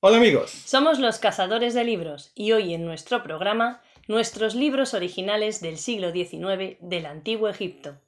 Hola amigos. Somos los cazadores de libros y hoy en nuestro programa nuestros libros originales del siglo XIX del Antiguo Egipto.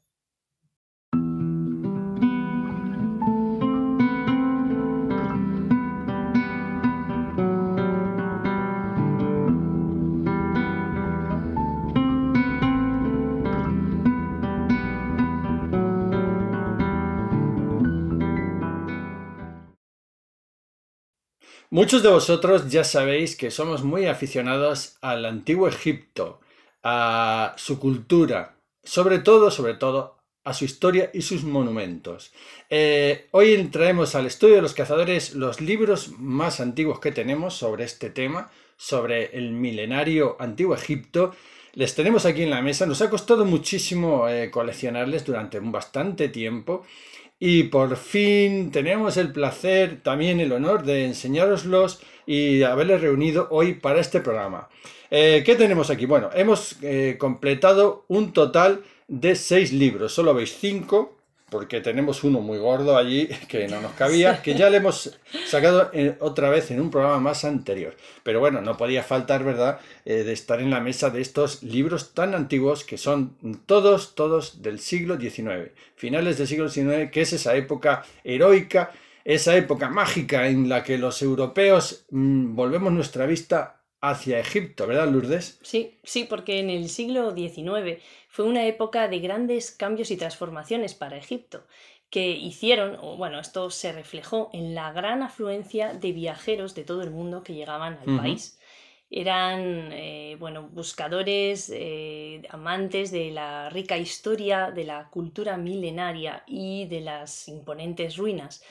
Muchos de vosotros ya sabéis que somos muy aficionados al antiguo Egipto, a su cultura, sobre todo, sobre todo, a su historia y sus monumentos. Eh, hoy traemos al estudio de los cazadores los libros más antiguos que tenemos sobre este tema, sobre el milenario antiguo Egipto. Les tenemos aquí en la mesa, nos ha costado muchísimo eh, coleccionarles durante un bastante tiempo. Y por fin tenemos el placer, también el honor de enseñaroslos y haberles reunido hoy para este programa. Eh, ¿Qué tenemos aquí? Bueno, hemos eh, completado un total de seis libros, solo veis cinco porque tenemos uno muy gordo allí que no nos cabía, que ya le hemos sacado eh, otra vez en un programa más anterior. Pero bueno, no podía faltar, ¿verdad?, eh, de estar en la mesa de estos libros tan antiguos que son todos, todos del siglo XIX, finales del siglo XIX, que es esa época heroica, esa época mágica en la que los europeos mm, volvemos nuestra vista hacia Egipto, ¿verdad, Lourdes? Sí, sí, porque en el siglo XIX fue una época de grandes cambios y transformaciones para Egipto, que hicieron, o bueno, esto se reflejó en la gran afluencia de viajeros de todo el mundo que llegaban al país. Eran, eh, bueno, buscadores, eh, amantes de la rica historia, de la cultura milenaria y de las imponentes ruinas.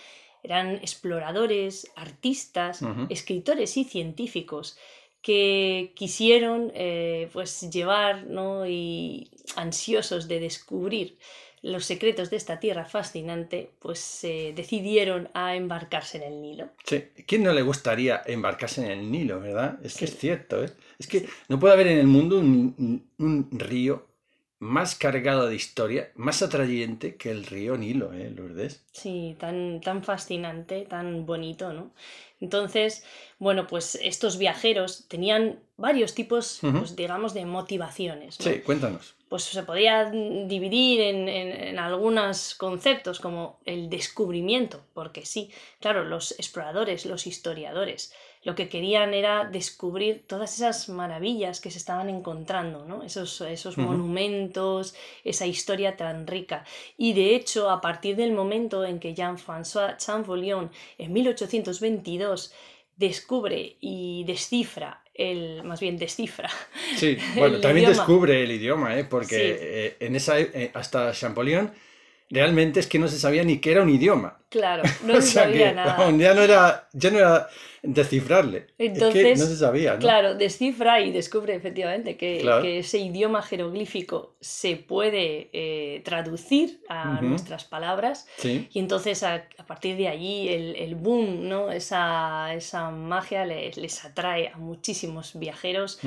Eran exploradores, artistas, escritores y científicos que quisieron eh, pues llevar ¿no? y ansiosos de descubrir los secretos de esta tierra fascinante, pues se decidieron a embarcarse en el Nilo. Sí, ¿quién no le gustaría embarcarse en el Nilo, verdad? Es que es cierto, ¿eh? Es que no puede haber en el mundo un, un río más cargada de historia, más atrayente que el río Nilo, ¿eh, Lourdes? Sí, tan, tan fascinante, tan bonito, ¿no? Entonces, bueno, pues estos viajeros tenían varios tipos, pues, digamos, de motivaciones. Sí, cuéntanos. Pues se podía dividir en, en, algunos conceptos, como el descubrimiento, porque sí, claro, los exploradores, los historiadores, lo que querían era descubrir todas esas maravillas que se estaban encontrando, ¿no? esos, esos monumentos, esa historia tan rica. Y de hecho, a partir del momento en que Jean-François Champollion, en 1822, descubre y descifra el, más bien descifra. Sí, bueno, también descubre el idioma, ¿eh? porque eh, en esa, eh, hasta Champollion realmente es que no se sabía ni que era un idioma. Claro, no se sabía nada. ya, no era, ya no era descifrarle. Entonces, no se sabía. Claro, descifra y descubre efectivamente que, ese idioma jeroglífico se puede eh, traducir a nuestras palabras. Y entonces a, partir de allí el, boom, ¿no? esa, esa magia les, atrae a muchísimos viajeros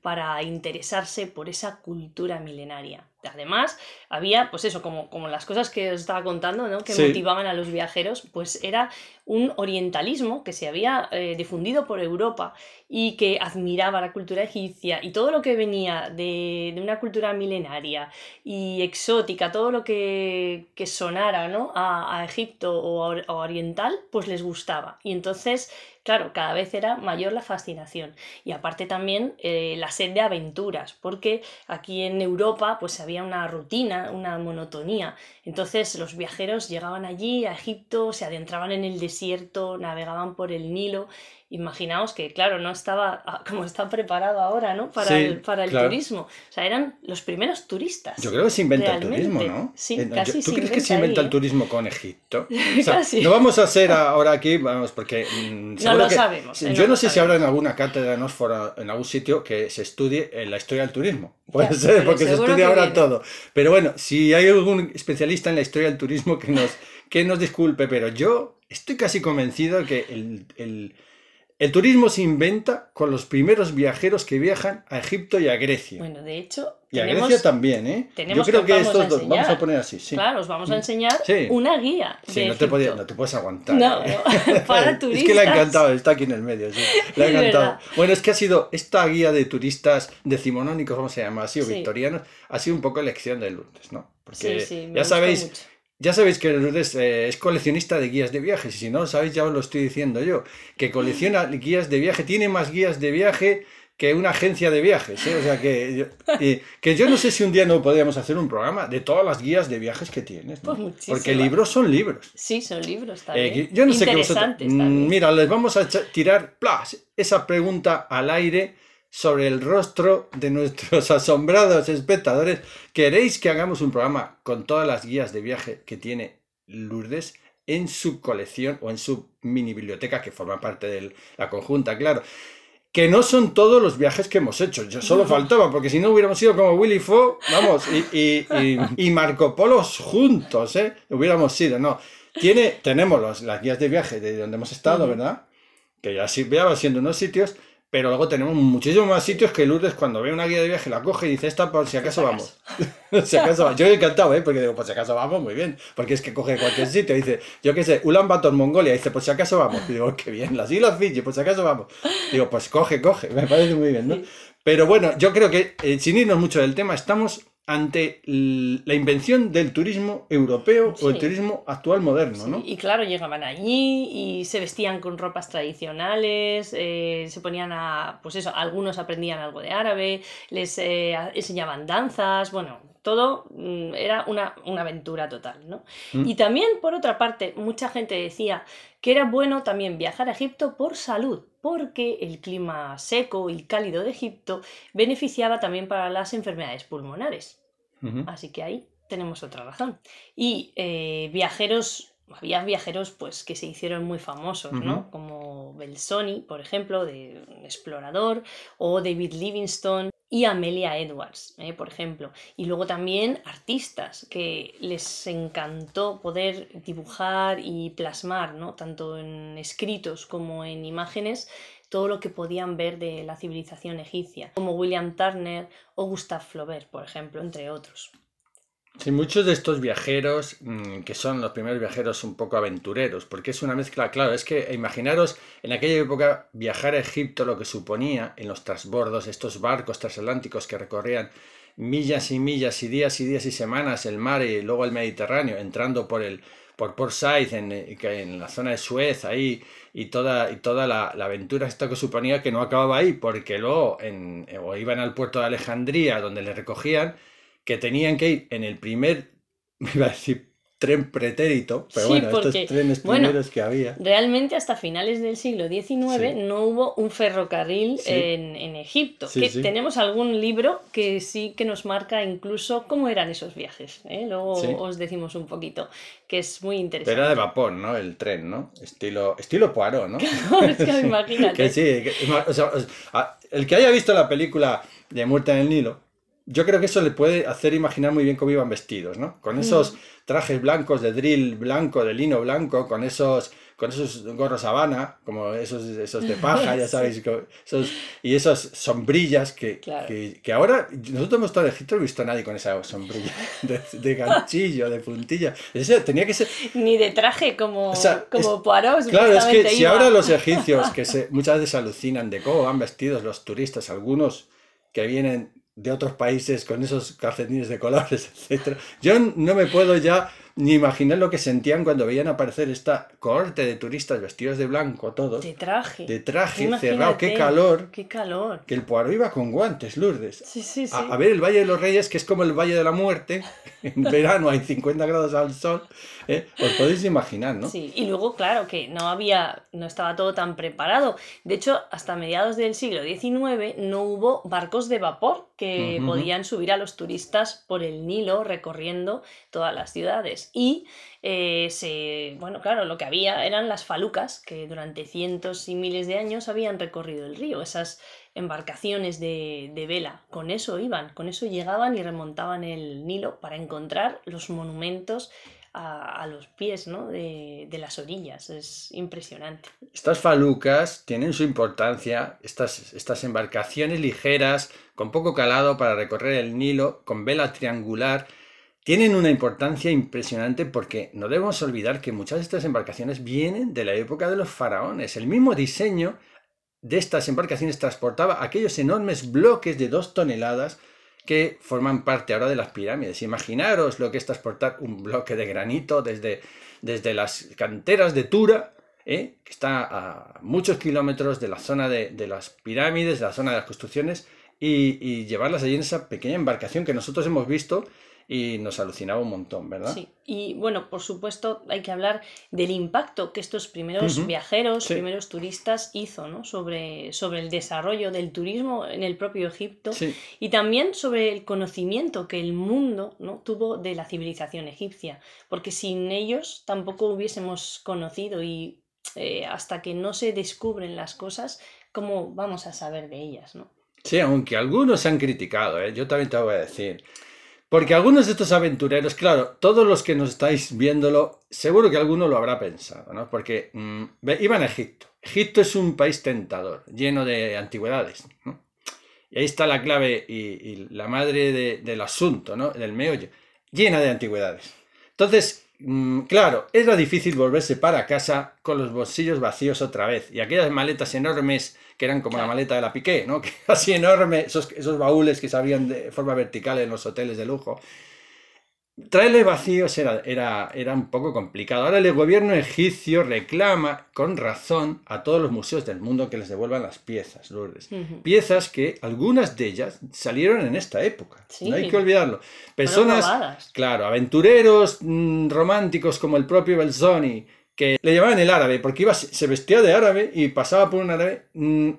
para interesarse por esa cultura milenaria. Además, había, pues eso, como, como las cosas que os estaba contando, ¿no? que motivaban a los viajeros, pues era un orientalismo que se había eh, difundido por Europa y que admiraba la cultura egipcia y todo lo que venía de, una cultura milenaria y exótica, todo lo que, que sonara ¿no? a, Egipto o Oriental, pues les gustaba. Y entonces Claro, cada vez era mayor la fascinación y aparte también eh, la sed de aventuras, porque aquí en Europa pues había una rutina, una monotonía. Entonces los viajeros llegaban allí a Egipto, se adentraban en el desierto, navegaban por el Nilo imaginaos que, claro, no estaba como está preparado ahora, ¿no? Para el, para el turismo. O sea, eran los primeros turistas. Yo creo que se inventa el turismo, ¿no? Sí, eh, casi ¿Tú crees que se inventa el ¿eh? turismo con Egipto? O sea, No vamos a hacer ahora aquí, vamos, porque... Mm, no lo sabemos. Eh, yo no, sé si habrá en alguna cátedra en en algún sitio, que se estudie en la historia del turismo. Puede ser, porque se estudia ahora todo. Pero bueno, si hay algún especialista en la historia del turismo que nos, que nos disculpe, pero yo estoy casi convencido que el el turismo se inventa con los primeros viajeros que viajan a Egipto y a Grecia. Bueno, de hecho. Y a Grecia también, ¿eh? Yo creo que, estos dos. Vamos a poner así, sí. Claro, os vamos a mm. enseñar una guía. Sí, de no, te no, te puedes aguantar. No, ¿eh? para turistas. Es que le ha encantado, está aquí en el medio, sí. Le ha encantado. Bueno, es que ha sido esta guía de turistas decimonónicos, ¿cómo se llama así? O victorianos, ha sido un poco elección de lunes, ¿no? Porque ya sabéis. Ya sabéis que Lourdes eh, es coleccionista de guías de Y si no lo sabéis ya os lo estoy diciendo yo, que colecciona mm. guías de viaje, tiene más guías de viaje que una agencia de viajes, ¿eh? o sea que, que yo no sé si un día no podríamos hacer un programa de todas las guías de viajes que tienes, pues porque libros son libros. Sí, son libros eh, también. yo no sé qué mm, Mira, les vamos a tirar esa pregunta al aire sobre el rostro de nuestros asombrados espectadores. ¿Queréis que hagamos un programa con todas las guías de viaje que tiene Lourdes? en su colección o en su mini biblioteca que forma parte de la conjunta, claro. Que no son todos los viajes que hemos hecho. Yo solo faltaba, porque si no hubiéramos sido como Willy Fo, vamos, y, Marco Polos juntos, ¿eh? Hubiéramos sido, no. Tiene, tenemos las guías de viaje de donde hemos estado, ¿verdad? Que ya, sí, veaba siendo unos sitios. Pero luego tenemos muchísimos más sitios que Lourdes cuando ve una guía de viaje la coge y dice, esta por si acaso vamos. si acaso vamos. Yo encantado, ¿eh? Porque digo, por si acaso vamos, muy bien. Porque es que coge cualquier sitio. Dice, yo qué sé, Ulan Bator, Mongolia. Dice, por si acaso vamos. digo, qué bien, las islas Fiji, por si acaso vamos. Digo, pues coge, coge. Me parece muy bien, ¿no? Pero bueno, yo creo que, eh, sin irnos mucho del tema, estamos ante la invención del turismo europeo o el turismo actual moderno, ¿no? Y claro, llegaban allí y se vestían con ropas tradicionales, eh, se ponían a, pues eso, algunos aprendían algo de árabe, les eh, enseñaban danzas, bueno, todo mm, era una, aventura total, ¿no? Mm. Y también, por otra parte, mucha gente decía, que era bueno también viajar a Egipto por salud, porque el clima seco y cálido de Egipto beneficiaba también para las enfermedades pulmonares. Así que ahí tenemos otra razón. Y eh, viajeros, había viajeros pues que se hicieron muy famosos, ¿no? Como Belsoni, por ejemplo, de explorador, o David Livingstone, y Amelia Edwards, ¿eh? por ejemplo. Y luego también artistas que les encantó poder dibujar y plasmar, ¿no? tanto en escritos como en imágenes, todo lo que podían ver de la civilización egipcia, como William Turner o Gustave Flaubert, por ejemplo, entre otros muchos de estos viajeros, mm, que son los primeros viajeros un poco aventureros, porque es una mezcla, claro, es que e imaginaros en aquella época viajar a Egipto lo que suponía en los transbordos, estos barcos transatlánticos que recorrían millas y millas y días y días y semanas el mar y luego el Mediterráneo, entrando por el por Port Said, en, eh, en la zona de Suez, ahí, y toda, y toda la, aventura esto que suponía que no acababa ahí, porque luego en, o iban al puerto de Alejandría, donde le recogían, que tenían que ir en el primer, iba a decir, tren pretérito, pero bueno, estos trenes primeros que había. Realmente hasta finales del siglo XIX no hubo un ferrocarril en, en, Egipto. tenemos algún libro que sí que nos marca incluso cómo eran esos viajes. ¿eh? Luego os decimos un poquito, que es muy interesante. Pero era de vapor, ¿no? El tren, ¿no? Estilo, estilo Poirot, ¿no? es que imagínate. que sí, o el que haya visto la película de Muerte en el Nilo, yo creo que eso le puede hacer imaginar muy bien cómo iban vestidos, ¿no? Con mm. esos trajes blancos de drill blanco, de lino blanco, con esos con esos gorros habana, como esos, esos de paja, ya sabéis, y esas sombrillas que, ahora nosotros hemos estado en Egipto no he visto a nadie con esa sombrilla de, ganchillo, de puntilla. Eso tenía que ser. Ni de traje como, o sea, como Claro, es que si ahora los egipcios, que se, muchas veces alucinan de cómo van vestidos los turistas, algunos que vienen de otros países con esos calcetines de colores, etc. Yo no me puedo ya ni imaginar lo que sentían cuando veían aparecer esta corte de turistas vestidos de blanco todos. De traje. De traje, cerrado. ¡Qué calor! ¡Qué calor! Que el Poirot iba con guantes, Lourdes. Sí, sí, sí. A, a, ver el Valle de los Reyes, que es como el Valle de la Muerte. En verano hay 50 grados al sol. ¿eh? Os podéis imaginar, ¿no? Sí, y luego, claro, que no había, no estaba todo tan preparado. De hecho, hasta mediados del siglo XIX no hubo barcos de vapor que podían subir a los turistas por el Nilo recorriendo todas las ciudades. Y eh, se, bueno, claro, lo que había eran las falucas que durante cientos y miles de años habían recorrido el río, esas embarcaciones de, de, vela. Con eso iban, con eso llegaban y remontaban el Nilo para encontrar los monumentos a, los pies ¿no? de, las orillas. Es impresionante. Estas falucas tienen su importancia, estas, estas embarcaciones ligeras, con poco calado para recorrer el Nilo, con vela triangular, tienen una importancia impresionante porque no debemos olvidar que muchas de estas embarcaciones vienen de la época de los faraones. El mismo diseño de estas embarcaciones transportaba aquellos enormes bloques de dos toneladas que forman parte ahora de las pirámides. Imaginaros lo que es transportar un bloque de granito desde, desde las canteras de Tura, ¿eh? que está a muchos kilómetros de la zona de, las pirámides, de la zona de las construcciones, y, y llevarlas allí en esa pequeña embarcación que nosotros hemos visto y nos alucinaba un montón, ¿verdad? Sí, y bueno, por supuesto hay que hablar del impacto que estos primeros viajeros, primeros turistas hizo ¿no? sobre, sobre el desarrollo del turismo en el propio Egipto y también sobre el conocimiento que el mundo ¿no? tuvo de la civilización egipcia, porque sin ellos tampoco hubiésemos conocido y eh, hasta que no se descubren las cosas, ¿cómo vamos a saber de ellas? ¿no? Sí, aunque algunos se han criticado, ¿eh? yo también te voy a decir. Porque algunos de estos aventureros, claro, todos los que nos estáis viéndolo, seguro que alguno lo habrá pensado, ¿no? Porque mm, iban a Egipto. Egipto es un país tentador, lleno de antigüedades. ¿no? Y ahí está la clave y, la madre del asunto, ¿no? Del meollo, llena de antigüedades. Entonces, Mm, claro, era difícil volverse para casa con los bolsillos vacíos otra vez. Y aquellas maletas enormes que eran como la maleta de la Piqué, ¿no? así enormes, esos, esos baúles que se de forma vertical en los hoteles de lujo traerle vacíos era, era, era un poco complicado. Ahora el gobierno egipcio reclama con razón a todos los museos del mundo que les devuelvan las piezas, Lourdes. Piezas que algunas de ellas salieron en esta época, no hay que olvidarlo. Personas, claro, aventureros mm, románticos como el propio Belzoni, que le llamaban el árabe, porque iba, se vestía de árabe y pasaba por un árabe... Mm,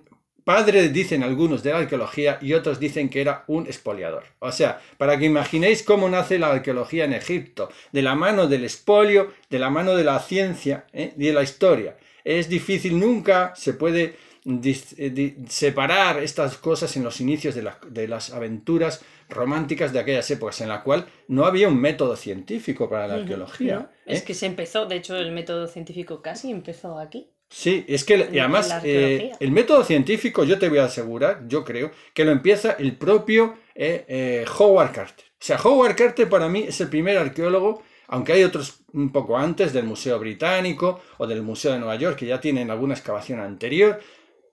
padre, dicen algunos, de la arqueología y otros dicen que era un expoliador. O sea, para que imaginéis cómo nace la arqueología en Egipto, de la mano del espolio, de la mano de la ciencia ¿eh? y de la historia. Es difícil, nunca se puede eh, separar estas cosas en los inicios de, las aventuras románticas de aquellas épocas en la cual no había un método científico para la arqueología. Es ¿eh? que se empezó, de hecho el método científico casi empezó aquí. Sí, es que además eh, el método científico, yo te voy a asegurar, yo creo, que lo empieza el propio eh, eh, Howard Carter. O sea, Howard Carter para mí es el primer arqueólogo, aunque hay otros un poco antes del Museo Británico o del Museo de Nueva York, que ya tienen alguna excavación anterior,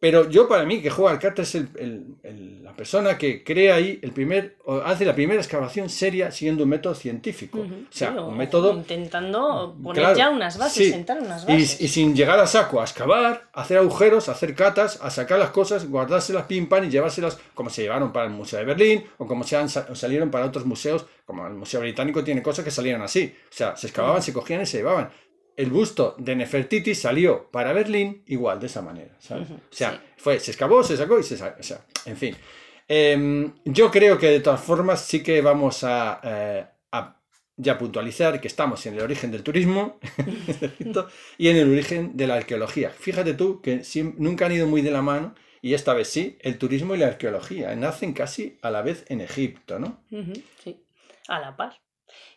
pero yo para mí que juega al carta es el, la persona que crea ahí el primer hace la primera excavación seria siguiendo un método científico. O sea, un método... Intentando mm, poner ya unas bases, sentar unas bases. Y, sin llegar a saco, a excavar, a hacer agujeros, a hacer catas, a sacar las cosas, guardárselas pim pam y llevárselas como se llevaron para el Museo de Berlín o como se han, salieron para otros museos, como el Museo Británico tiene cosas que salieron así. O sea, se excavaban, se cogían y se llevaban el busto de Nefertiti salió para Berlín igual, de esa manera, O sea, fue, se excavó, se sacó y se sacó, o sea, en fin. Em, yo creo que de todas formas sí que vamos a, eh, ya puntualizar que estamos en el origen del turismo y en el origen de la arqueología. Fíjate tú que nunca han ido muy de la mano y esta vez sí, el turismo y la arqueología nacen casi a la vez en Egipto, ¿no? sí, a la par.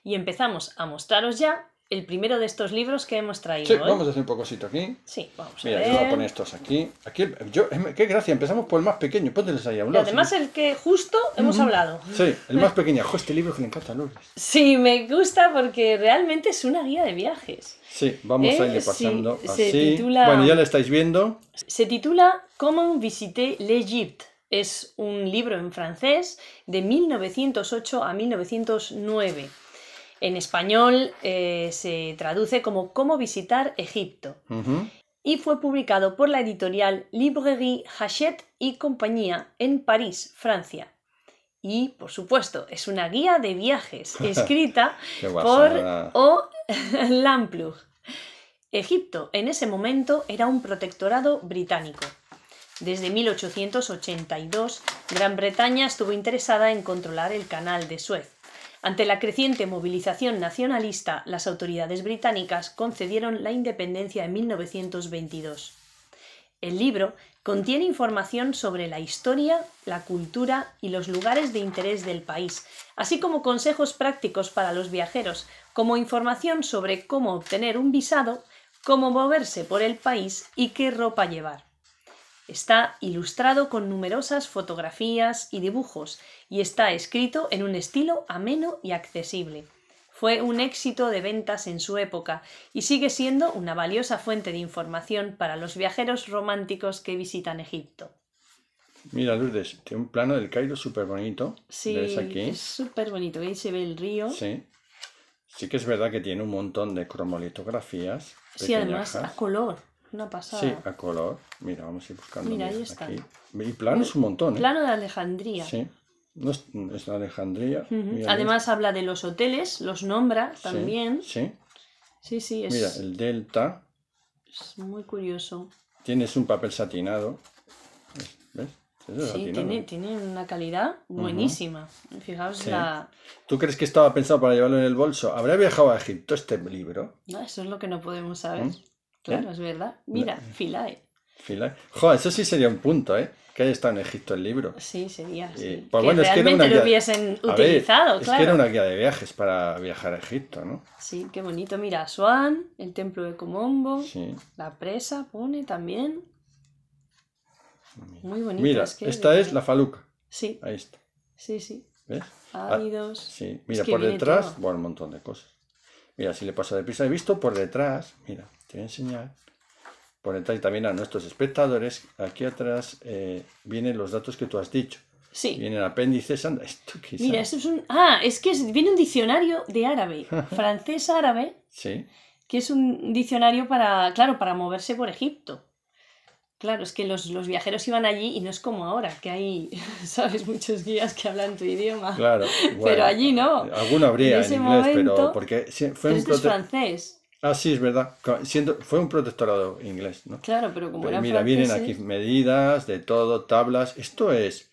Y empezamos a mostraros ya el primero de estos libros que hemos traído. vamos a hacer un pocosito aquí. Sí, vamos a ver. Mira, yo voy a poner estos aquí. Em, qué gracia, empezamos por el más pequeño, pónteles ahí a un lado. Y además el que justo hemos hablado. Sí, el más eh. pequeño. este libro que me encanta Lourdes. Sí, me gusta porque realmente es una guía de viajes. Sí, vamos a eh, ir pasando bueno, ya lo estáis viendo. Se titula Comment visiter l'Egypte. Es un libro en francés de 1908 a 1909. En español eh, se traduce como Cómo visitar Egipto. Y fue publicado por la editorial Librairie Hachette y compañía en París, Francia. Y, por supuesto, es una guía de viajes escrita por O. Lamplug. Egipto en ese momento era un protectorado británico. Desde 1882, Gran Bretaña estuvo interesada en controlar el canal de Suez. Ante la creciente movilización nacionalista, las autoridades británicas concedieron la independencia en 1922. El libro contiene información sobre la historia, la cultura y los lugares de interés del país, así como consejos prácticos para los viajeros, como información sobre cómo obtener un visado, cómo moverse por el país y qué ropa llevar. Está ilustrado con numerosas fotografías y dibujos y está escrito en un estilo ameno y accesible. Fue un éxito de ventas en su época y sigue siendo una valiosa fuente de información para los viajeros románticos que visitan Egipto. Mira, Lourdes, tiene un plano del Cairo súper bonito. Sí, es súper bonito. Ahí se ve el río. Sí. Sí que es verdad que tiene un montón de cromolitografías. Sí, además a color. Una pasada. Sí, a color. Mira, vamos a ir buscando. Mira, ahí está. Y plano es un montón. ¿eh? Plano de Alejandría. Sí es, la Alejandría. Además habla de los hoteles, los nombra también. Sí, sí, sí, es... Mira, el delta. Es muy curioso. Tienes un papel satinado. ¿Ves? sí, Tiene, una calidad buenísima. Fijaos la... ¿Tú crees que estaba pensado para llevarlo en el bolso? ¿Habría viajado a Egipto este libro? No, eso es lo que no podemos saber. ¿Eh? Claro, es verdad. Mira, Filae. ¿Eh? eso sí sería un punto, ¿eh? que está en Egipto el libro. Sí, sería. Eh, sí. pues bueno, es que lo hubiesen utilizado, claro. Es que era una guía de viajes para viajar a Egipto, ¿no? Sí, qué bonito. Mira, Swan, el templo de Comombo, la presa pone también. Muy bonito. Mira, esta es la faluca. Sí. Ahí está. Sí, sí. ¿Ves? Ávidos. Ah, sí, mira, por detrás, bueno, un montón de cosas. Mira, si le de deprisa, he visto por detrás, mira, te voy a enseñar por detalle también a nuestros espectadores, aquí atrás eh, vienen los datos que tú has dicho. Sí. Vienen apéndices, anda, esto Mira, esto es un... Ah, es que viene un diccionario de árabe, francés-árabe, sí. que es un diccionario para, claro, para moverse por Egipto. Claro, es que los, viajeros iban allí y no es como ahora, que hay, sabes, muchos guías que hablan tu idioma. Claro. pero allí no. Alguno habría en, inglés, pero porque es francés. Ah, sí, es verdad. Siendo, fue un protectorado inglés, ¿no? Claro, pero como era Mira, vienen aquí medidas de todo, tablas. Esto es...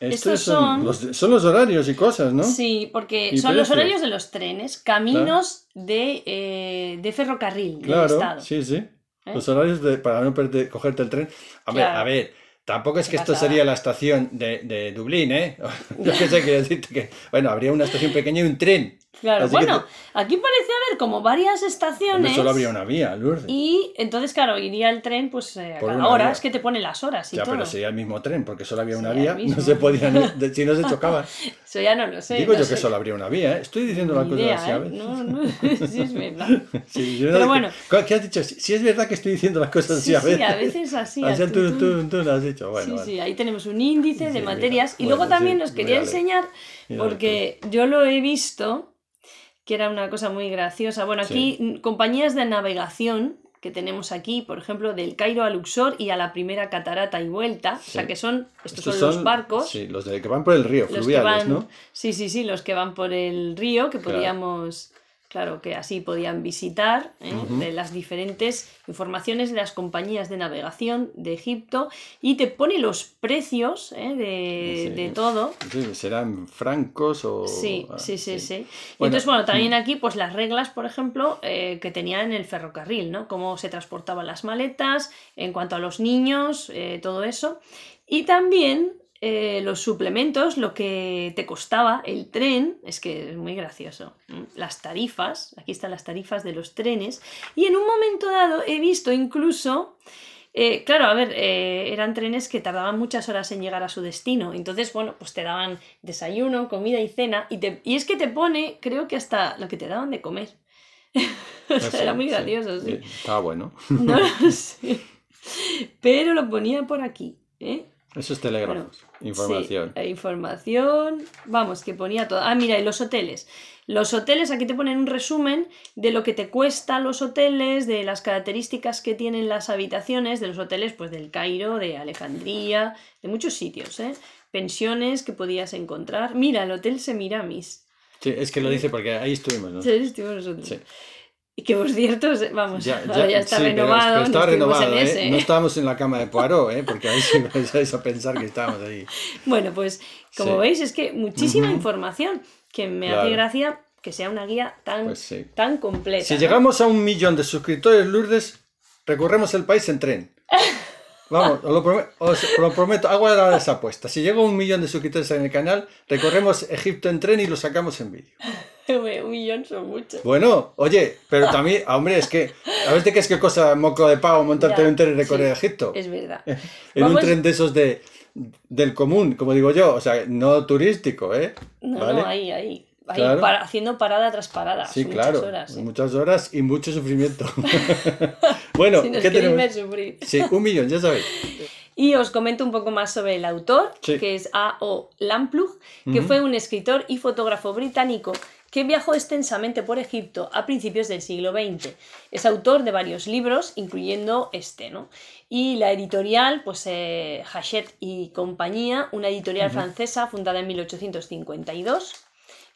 Estos son... los, horarios y cosas, ¿no? Sí, porque son los horarios de los trenes, caminos de, eh, ferrocarril claro, del Sí, sí. ¿Eh? Los horarios de, para no perder, cogerte el tren. A ver, a ver. Tampoco es que esto sería la estación de, Dublín, ¿eh? Yo sé, que, bueno, habría una estación pequeña y un tren. Claro, bueno, aquí parece como varias estaciones. solo habría una vía, Lourdes. Y entonces, claro, iría el tren, pues eh, a cada hora, es que te pone las horas y ya, pero sería el mismo tren, porque solo había una vía, no se podían si no se chocaban. Eso ya no lo sé. Digo yo que solo habría una vía, ¿eh? estoy diciendo las cosas así, ¿eh? No, no, es verdad. pero bueno. ¿Qué has dicho? Si es verdad que estoy diciendo las cosas así a veces. Sí, a veces así. así tú, tú, has dicho, bueno. Sí, sí, ahí tenemos un índice de materias. y luego también nos quería enseñar, porque yo lo he visto que era una cosa muy graciosa. Bueno, aquí mm, compañías de navegación que tenemos aquí, por ejemplo, del Cairo a Luxor y a la primera catarata y vuelta, o sea que son, estos, son, los barcos. Sí, los de, que van por el río, fluviales, ¿no? Sí, sí, sí, los que van por el río, que podríamos podíamos claro, que así podían visitar ¿eh? las diferentes informaciones de las compañías de navegación de Egipto y te pone los precios ¿eh? de, todo. serán francos o... Sí, ah, sí, sí, sí. entonces, bueno, también mm. aquí pues las reglas, por ejemplo, eh, que tenían en el ferrocarril, ¿no? Cómo se transportaban las maletas, en cuanto a los niños, todo eso. Y también eh, los suplementos, lo que te costaba el tren, es que es muy gracioso, las tarifas, aquí están las tarifas de los trenes, y en un momento dado he visto incluso eh, claro, a ver, eh, eran trenes que tardaban muchas horas en llegar a su destino. Entonces, bueno, pues te daban desayuno, comida y cena. Y, es que te pone, creo que hasta lo que te daban de comer. era muy gracioso, sí. sí. Estaba bueno. no sé. Pero lo ponía por aquí. ¿eh? Eso es Telegram. información. Eh, información. Vamos, que ponía todo. Ah, mira, y los hoteles. Los hoteles, aquí te ponen un resumen de lo que te cuesta los hoteles, de las características que tienen las habitaciones de los hoteles, pues del Cairo, de Alejandría, de muchos sitios, ¿eh? Pensiones que podías encontrar. Mira, el Hotel Semiramis. Sí, es que lo dice porque ahí estuvimos, ¿no? Sí, estuvimos nosotros. Y que por cierto, vamos, ya, está renovado. renovado, ¿eh? No estábamos en la cama de Poirot, ¿eh? Porque ahí sí vais a pensar que estábamos ahí. bueno, pues como veis, es que muchísima información que me hace gracia que sea una guía tan, pues completa. Si llegamos a un millón de suscriptores, Lourdes, recorremos el país en tren. Vamos, os lo, prometo, lo prometo, hago ahora esa apuesta. Si llego un millón de suscriptores en el canal, recorremos Egipto en tren y lo sacamos en vídeo. un millón son muchos. Bueno, oye, pero también, hombre, es que, a ver, ¿qué es qué cosa, moco de pavo, montarte en un tren y recorrer Egipto? Es verdad. en un tren de esos de, del común, como digo yo, o sea, no turístico, ¿eh? No, no, ahí, ahí haciendo parada tras parada. Sí, muchas claro. Horas, ¿eh? Muchas horas y mucho sufrimiento. bueno, ¿qué tenemos? Sí, un millón, ya sabéis. Y os comento un poco más sobre el autor, que es A.O. Lamplugh que fue un escritor y fotógrafo británico que viajó extensamente por Egipto a principios del siglo XX. Es autor de varios libros, incluyendo este, ¿no? Y la editorial, pues eh, Hachette y compañía, una editorial francesa fundada en 1852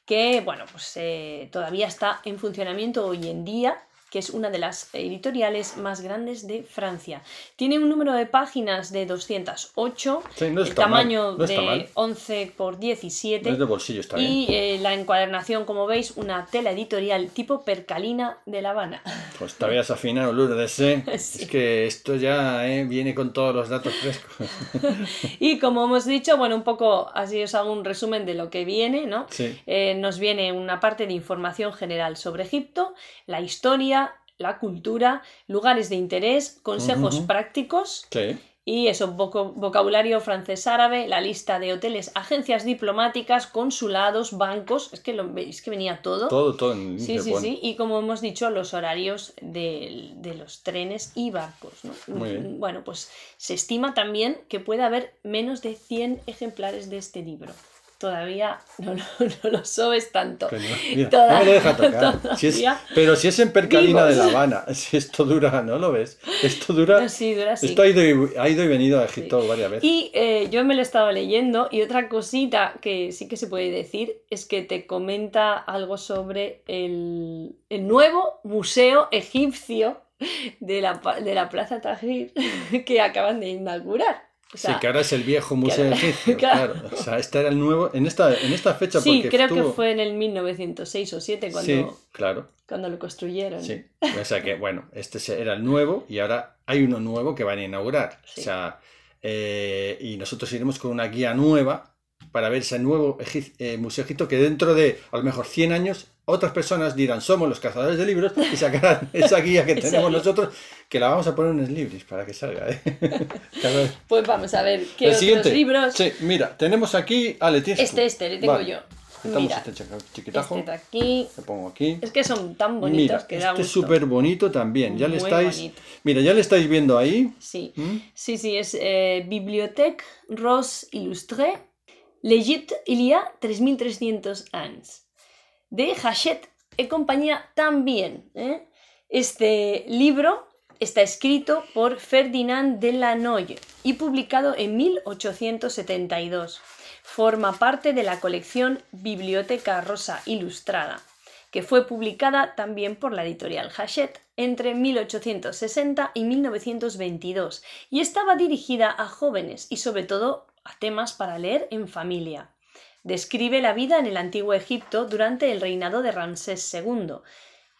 que bueno, pues eh, todavía está en funcionamiento hoy en día que es una de las editoriales más grandes de Francia. Tiene un número de páginas de 208, tamaño de 11 por 17 y eh, la encuadernación, como veis, una tela editorial tipo percalina de La Habana. Pues todavía se afinado Lourdes, ¿eh? es que esto ya ¿eh? viene con todos los datos frescos. y como hemos dicho, bueno, un poco así os hago un resumen de lo que viene, ¿no? nos viene una parte de información general sobre Egipto, la historia, la cultura, lugares de interés, consejos prácticos. Y eso, vocabulario francés-árabe, la lista de hoteles, agencias diplomáticas, consulados, bancos, es que, lo, veis que venía todo. Todo, todo. En sí, sí, sí. Y como hemos dicho, los horarios de, los trenes y barcos. Bueno, pues se estima también que puede haber menos de 100 ejemplares de este libro todavía no, lo sabes tanto. Pero, no tocar. Si es, pero si es en Percalina de La Habana, si esto dura, ¿no lo ves? Esto dura. Esto ha ido, y, venido a Egipto varias veces. Y eh, yo me lo estado leyendo y otra cosita que sí que se puede decir es que te comenta algo sobre el, nuevo museo egipcio de la, de la Plaza Tahrir que acaban de inaugurar sí, que ahora es el viejo Museo claro, claro. O sea, este era el nuevo, en esta, en esta fecha Sí, creo que fue en el 1906 o 7 cuando, sí, claro. cuando lo construyeron. Sí, o sea que, bueno, este era el nuevo y ahora hay uno nuevo que van a inaugurar. O sea, eh, y nosotros iremos con una guía nueva para ver ese nuevo eh, Museo Egipto que dentro de, a lo mejor, 100 años otras personas dirán somos los cazadores de libros y sacarán esa guía que tenemos nosotros que la vamos a poner en el libris para que salga. ¿eh? pues vamos a ver qué el otros libros. Sí, mira, tenemos aquí. Este, este, le tengo yo. este chiquitajo. Este de aquí. pongo aquí. Es que son tan bonitos que da Este es súper bonito también. Ya le estáis. Mira, ya le estáis viendo ahí. Sí. ¿Mm? Sí, sí, es eh, Bibliothèque Rose Illustrée. Legit Ilia 3300 ans. De Hachette y compañía también. ¿eh? Este libro está escrito por Ferdinand de Noye y publicado en 1872. Forma parte de la colección Biblioteca Rosa Ilustrada, que fue publicada también por la editorial Hachette entre 1860 y 1922 y estaba dirigida a jóvenes y sobre todo a temas para leer en familia. Describe la vida en el antiguo Egipto durante el reinado de Ramsés II,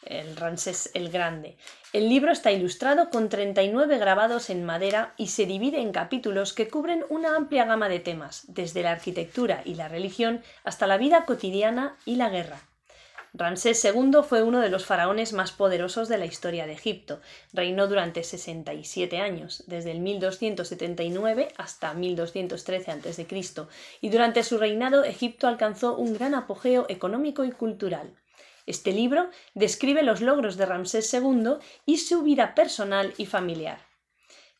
el Ramsés el Grande. El libro está ilustrado con 39 grabados en madera y se divide en capítulos que cubren una amplia gama de temas, desde la arquitectura y la religión hasta la vida cotidiana y la guerra. Ramsés II fue uno de los faraones más poderosos de la historia de Egipto. Reinó durante 67 años, desde el 1279 hasta 1213 a.C., y durante su reinado Egipto alcanzó un gran apogeo económico y cultural. Este libro describe los logros de Ramsés II y su vida personal y familiar.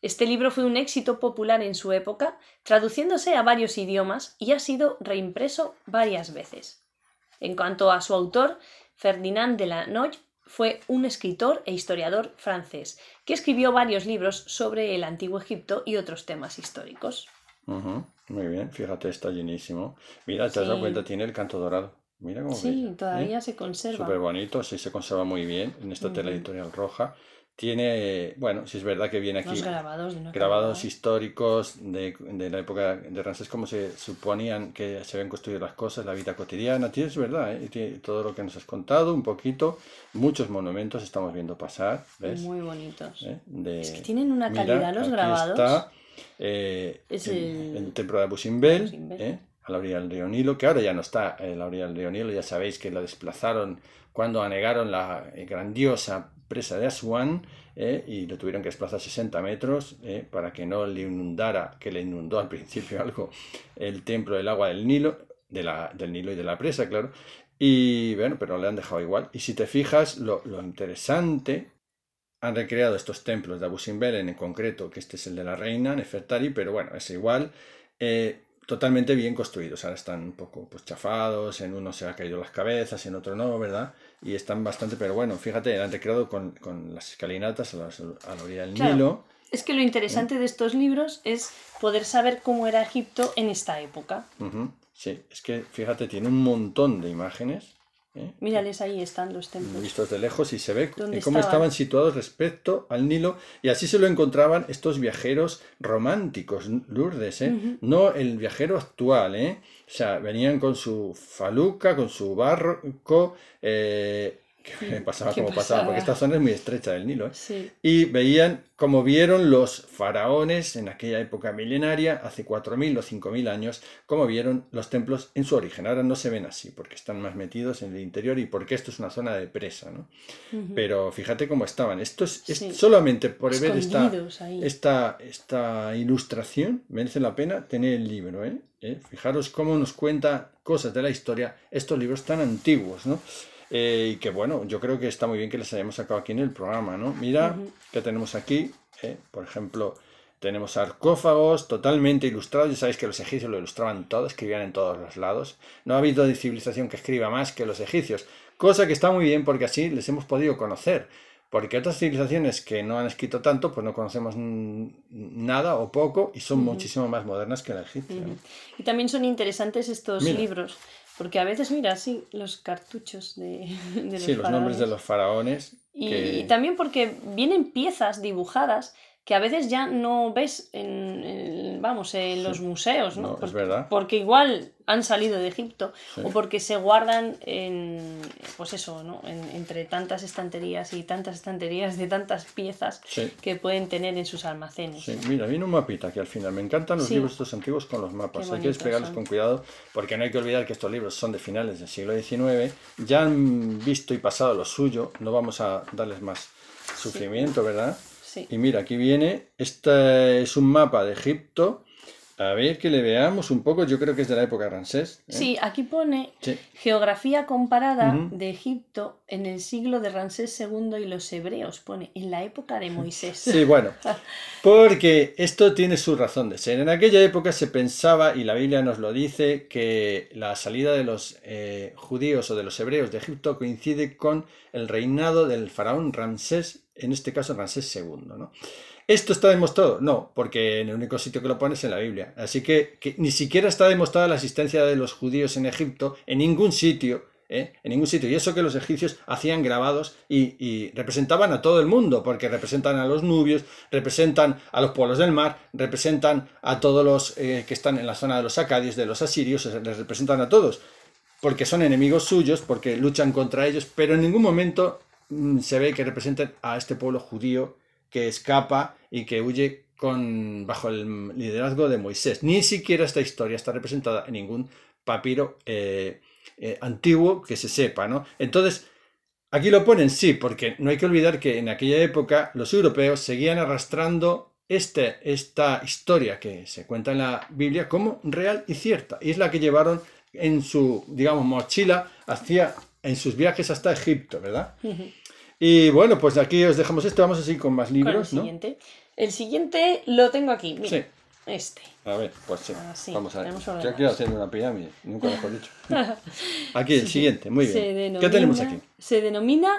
Este libro fue un éxito popular en su época, traduciéndose a varios idiomas y ha sido reimpreso varias veces. En cuanto a su autor, Ferdinand de la noche fue un escritor e historiador francés que escribió varios libros sobre el antiguo Egipto y otros temas históricos. Muy bien, fíjate, está llenísimo. Mira, te has cuenta, tiene el canto dorado. Mira cómo Sí, ¿eh? todavía se conserva. Súper bonito, sí se conserva muy bien en esta tela editorial roja. Tiene, bueno, si es verdad que viene aquí grabados, históricos de, la época de Ramsés, como se suponían que se habían construido las cosas, la vida cotidiana. Tiene, es verdad, ¿eh? todo lo que nos has contado, un poquito. Muchos monumentos estamos viendo pasar, Muy bonitos. ¿Eh? es que tienen una calidad los grabados. Está, eh, el... templo de Abusimbel a la orilla del río Nilo, que ahora ya no está en la orilla del río Nilo, ya sabéis que la desplazaron cuando anegaron la eh, grandiosa presa de Asuán eh, y lo tuvieron que desplazar 60 metros eh, para que no le inundara, que le inundó al principio algo, el templo del agua del Nilo, del Nilo y de la presa, claro, y bueno, pero le han dejado igual. Y si te fijas, lo, interesante han recreado estos templos de Abu Simbel en concreto, que este es el de la reina Nefertari, pero bueno, es igual totalmente bien construidos. Ahora están un poco pues, chafados, en uno se ha caído las cabezas, en otro no, ¿verdad? Y están bastante, pero bueno, fíjate, han recreado con, con las escalinatas a la, orilla del Nilo. Es que lo interesante de estos libros es poder saber cómo era Egipto en esta época. Sí, es que fíjate, tiene un montón de imágenes ¿eh? Mírales ahí están los templos. Vistos de lejos y se ve eh, cómo estaban? situados respecto al Nilo y así se lo encontraban estos viajeros románticos, Lourdes, ¿eh? no el viajero actual. ¿eh? O sea, venían con su faluca, con su barco, pasaba como pasaba? porque esta zona es muy estrecha del Nilo. ¿eh? Y veían como vieron los faraones en aquella época milenaria, hace 4.000 o 5.000 años, como vieron los templos en su origen. Ahora no se ven así, porque están más metidos en el interior y porque esto es una zona de presa. ¿no? Pero fíjate cómo estaban. Esto es, solamente por ver esta, esta, ilustración, merece la pena tener el libro. ¿eh? ¿Eh? Fijaros cómo nos cuenta cosas de la historia estos libros tan antiguos. ¿no? Eh, y que bueno, yo creo que está muy bien que les hayamos sacado aquí en el programa, ¿no? Mira, que tenemos aquí, eh, por ejemplo, tenemos sarcófagos totalmente ilustrados, ya sabéis que los egipcios lo ilustraban todo, escribían en todos los lados. No ha habido civilización que escriba más que los egipcios, cosa que está muy bien porque así les hemos podido conocer. Porque otras civilizaciones que no han escrito tanto, pues no conocemos nada o poco y son muchísimo más modernas que la egipcia. Y también son interesantes estos libros, porque a veces, mira, sí, los cartuchos de, los Sí, los nombres de los faraones. y, también porque vienen piezas dibujadas que a veces ya no ves en, vamos, en los museos, ¿no? porque, igual han salido de Egipto o porque se guardan en, pues eso, ¿no? entre tantas estanterías y tantas estanterías de tantas piezas que pueden tener en sus almacenes. mira, viene un mapita que al final me encantan los libros estos antiguos con los mapas, hay que despegarlos con cuidado porque no hay que olvidar que estos libros son de finales del siglo XIX, ya han visto y pasado lo suyo, no vamos a darles más sufrimiento, ¿verdad? Y mira, aquí viene, este es un mapa de Egipto. A ver, que le veamos un poco, yo creo que es de la época de Ramsés. ¿eh? Sí, aquí pone geografía comparada de Egipto en el siglo de Ramsés II y los hebreos, pone en la época de Moisés. Sí, bueno, porque esto tiene su razón de ser. En aquella época se pensaba, y la Biblia nos lo dice, que la salida de los eh, judíos o de los hebreos de Egipto coincide con el reinado del faraón Ramsés en este caso Ramsés II. ¿no? ¿Esto está demostrado? No, porque en el único sitio que lo pones es en la Biblia. Así que, ni siquiera está demostrada la existencia de los judíos en Egipto en ningún sitio. ¿eh? En ningún sitio. Y eso que los egipcios hacían grabados y, representaban a todo el mundo, porque representan a los nubios, representan a los pueblos del mar, representan a todos los eh, que están en la zona de los acadios, de los asirios, les representan a todos porque son enemigos suyos, porque luchan contra ellos, pero en ningún momento Mm, se ve que representan a este pueblo judío que escapa y que huye con, bajo el liderazgo de Moisés. Ni siquiera esta historia está representada en ningún papiro eh, eh, antiguo que se sepa, ¿no? Entonces, aquí lo ponen, sí, porque no hay que olvidar que en aquella época los europeos seguían arrastrando este, esta historia que se cuenta en la Biblia como real y cierta, y es la que llevaron en su, digamos, mochila hacia en sus viajes hasta Egipto, ¿verdad? Y bueno, pues aquí os dejamos esto. vamos así con más libros, el Siguiente. El siguiente lo tengo aquí, Este. A ver, pues sí. Ah, vamos a ver. Yo quiero hacer una pirámide, nunca mejor dicho. aquí, el siguiente, muy bien. ¿Qué tenemos aquí? Se denomina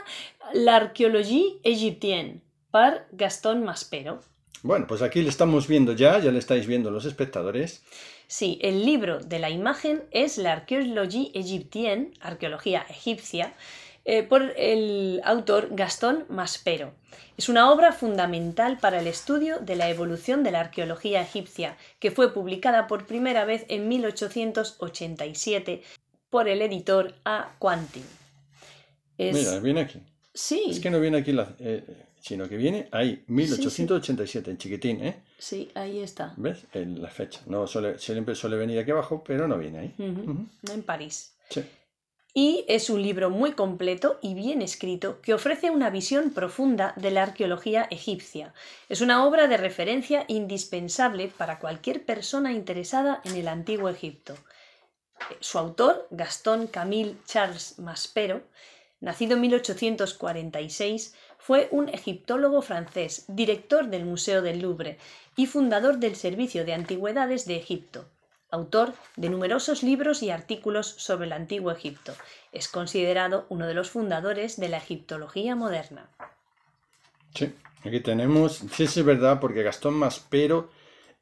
la arqueología égyptienne par Gastón Maspero. Bueno, pues aquí le estamos viendo ya, ya le estáis viendo los espectadores. Sí, el libro de la imagen es la Archaeologie Egyptienne, arqueología egipcia, eh, por el autor Gastón Maspero. Es una obra fundamental para el estudio de la evolución de la arqueología egipcia, que fue publicada por primera vez en 1887 por el editor A. Quantin. Mira, viene aquí. Sí. Es que no viene aquí, eh, sino que viene ahí, 1887, en chiquitín, ¿eh? Sí, ahí está. ¿Ves? En la fecha. No, siempre suele venir aquí abajo, pero no viene ahí. No En París. Sí. Y es un libro muy completo y bien escrito que ofrece una visión profunda de la arqueología egipcia. Es una obra de referencia indispensable para cualquier persona interesada en el antiguo Egipto. Su autor, Gastón Camille Charles Maspero, Nacido en 1846, fue un egiptólogo francés, director del Museo del Louvre y fundador del Servicio de Antigüedades de Egipto, autor de numerosos libros y artículos sobre el antiguo Egipto. Es considerado uno de los fundadores de la egiptología moderna. Sí, aquí tenemos, sí, es verdad, porque Gastón Maspero,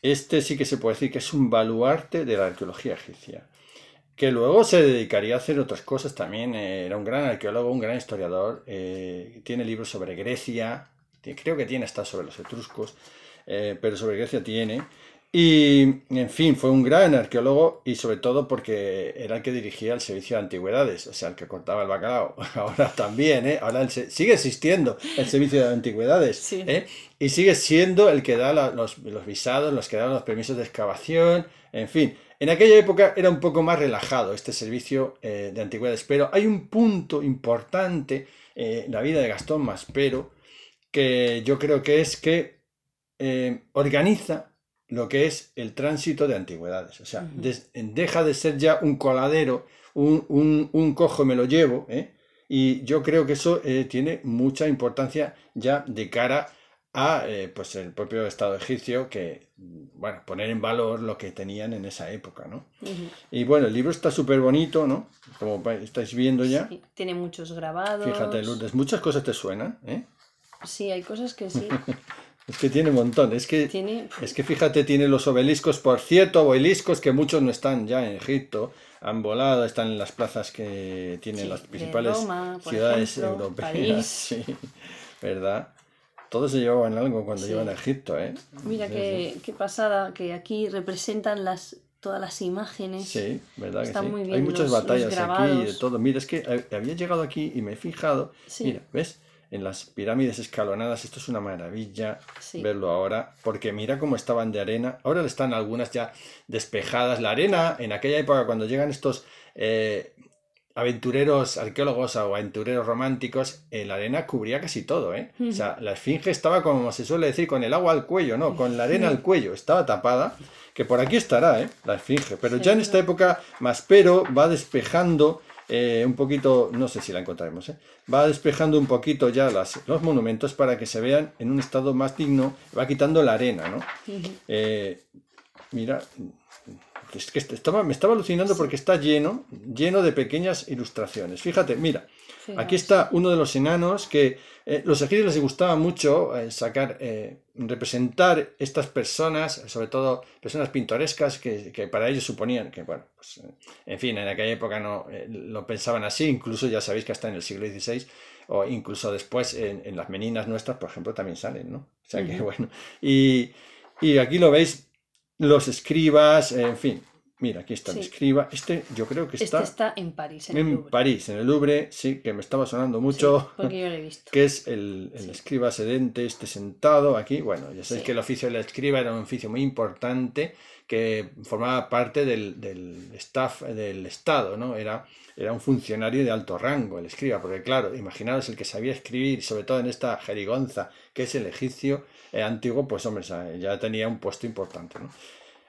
este sí que se puede decir que es un baluarte de la arqueología egipcia que luego se dedicaría a hacer otras cosas también. Eh, era un gran arqueólogo, un gran historiador, eh, tiene libros sobre Grecia, creo que tiene hasta sobre los etruscos, eh, pero sobre Grecia tiene. Y, en fin, fue un gran arqueólogo y sobre todo porque era el que dirigía el servicio de antigüedades, o sea, el que cortaba el bacalao. Ahora también, Ahora sigue existiendo el servicio de antigüedades. Y sigue siendo el que da los, los visados, los que dan los permisos de excavación, en fin. En aquella época era un poco más relajado este servicio eh, de antigüedades, pero hay un punto importante eh, en la vida de Gastón Maspero que yo creo que es que eh, organiza lo que es el tránsito de antigüedades. O sea, deja de ser ya un coladero, un, cojo me lo llevo, y yo creo que eso tiene mucha importancia ya de cara a pues el propio Estado egipcio que bueno, poner en valor lo que tenían en esa época, ¿no? Y bueno, el libro está súper bonito, ¿no? Como estáis viendo ya. tiene muchos grabados. Fíjate, Lourdes, muchas cosas te suenan, ¿eh? Sí, hay cosas que sí. es que tiene un montón, es que, es que fíjate, tiene los obeliscos, por cierto, obeliscos que muchos no están ya en Egipto, han volado, están en las plazas que tienen las principales ciudades europeas, sí, ¿verdad? Todos se llevaban algo cuando llevan iban a Egipto, ¿eh? Mira qué, pasada, que aquí representan las todas las imágenes. Sí, verdad Está que muy bien Hay muchas batallas aquí de todo. Mira, es que eh, había llegado aquí y me he fijado. Mira, ¿ves? En las pirámides escalonadas, esto es una maravilla verlo ahora, porque mira cómo estaban de arena. Ahora están algunas ya despejadas. La arena, en aquella época, cuando llegan estos eh, aventureros arqueólogos o aventureros románticos, eh, la arena cubría casi todo, ¿eh? O sea, la esfinge estaba, como se suele decir, con el agua al cuello, no, con la arena al cuello, estaba tapada, que por aquí estará, ¿eh? La esfinge. Pero ya en esta época, Maspero va despejando eh, un poquito, no sé si la encontraremos, ¿eh? va despejando un poquito ya las, los monumentos para que se vean en un estado más digno, va quitando la arena, ¿no? Eh, mira, estaba, me estaba alucinando porque está lleno, lleno de pequeñas ilustraciones. Fíjate, mira, aquí está uno de los enanos que eh, los egipcios les gustaba mucho eh, sacar, eh, representar estas personas, sobre todo personas pintorescas que, para ellos suponían que, bueno, pues, en fin, en aquella época no lo pensaban así, incluso ya sabéis que hasta en el siglo XVI o incluso después en, las meninas nuestras, por ejemplo, también salen, ¿no? O sea que, bueno, y, y aquí lo veis los escribas, en fin. Mira, aquí está el escriba. Este yo creo que este está. Este está en París, en, el Louvre. París, en el Louvre, sí, que me estaba sonando mucho. porque yo lo he visto. Que es el, el escriba sedente, este sentado aquí. Bueno, ya sabéis que el oficio del escriba era un oficio muy importante que formaba parte del, staff del Estado, ¿no? Era, era un funcionario de alto rango, el escriba, porque claro, imaginaos el que sabía escribir, sobre todo en esta jerigonza, que es el egipcio, eh, antiguo, pues hombre, ya tenía un puesto importante,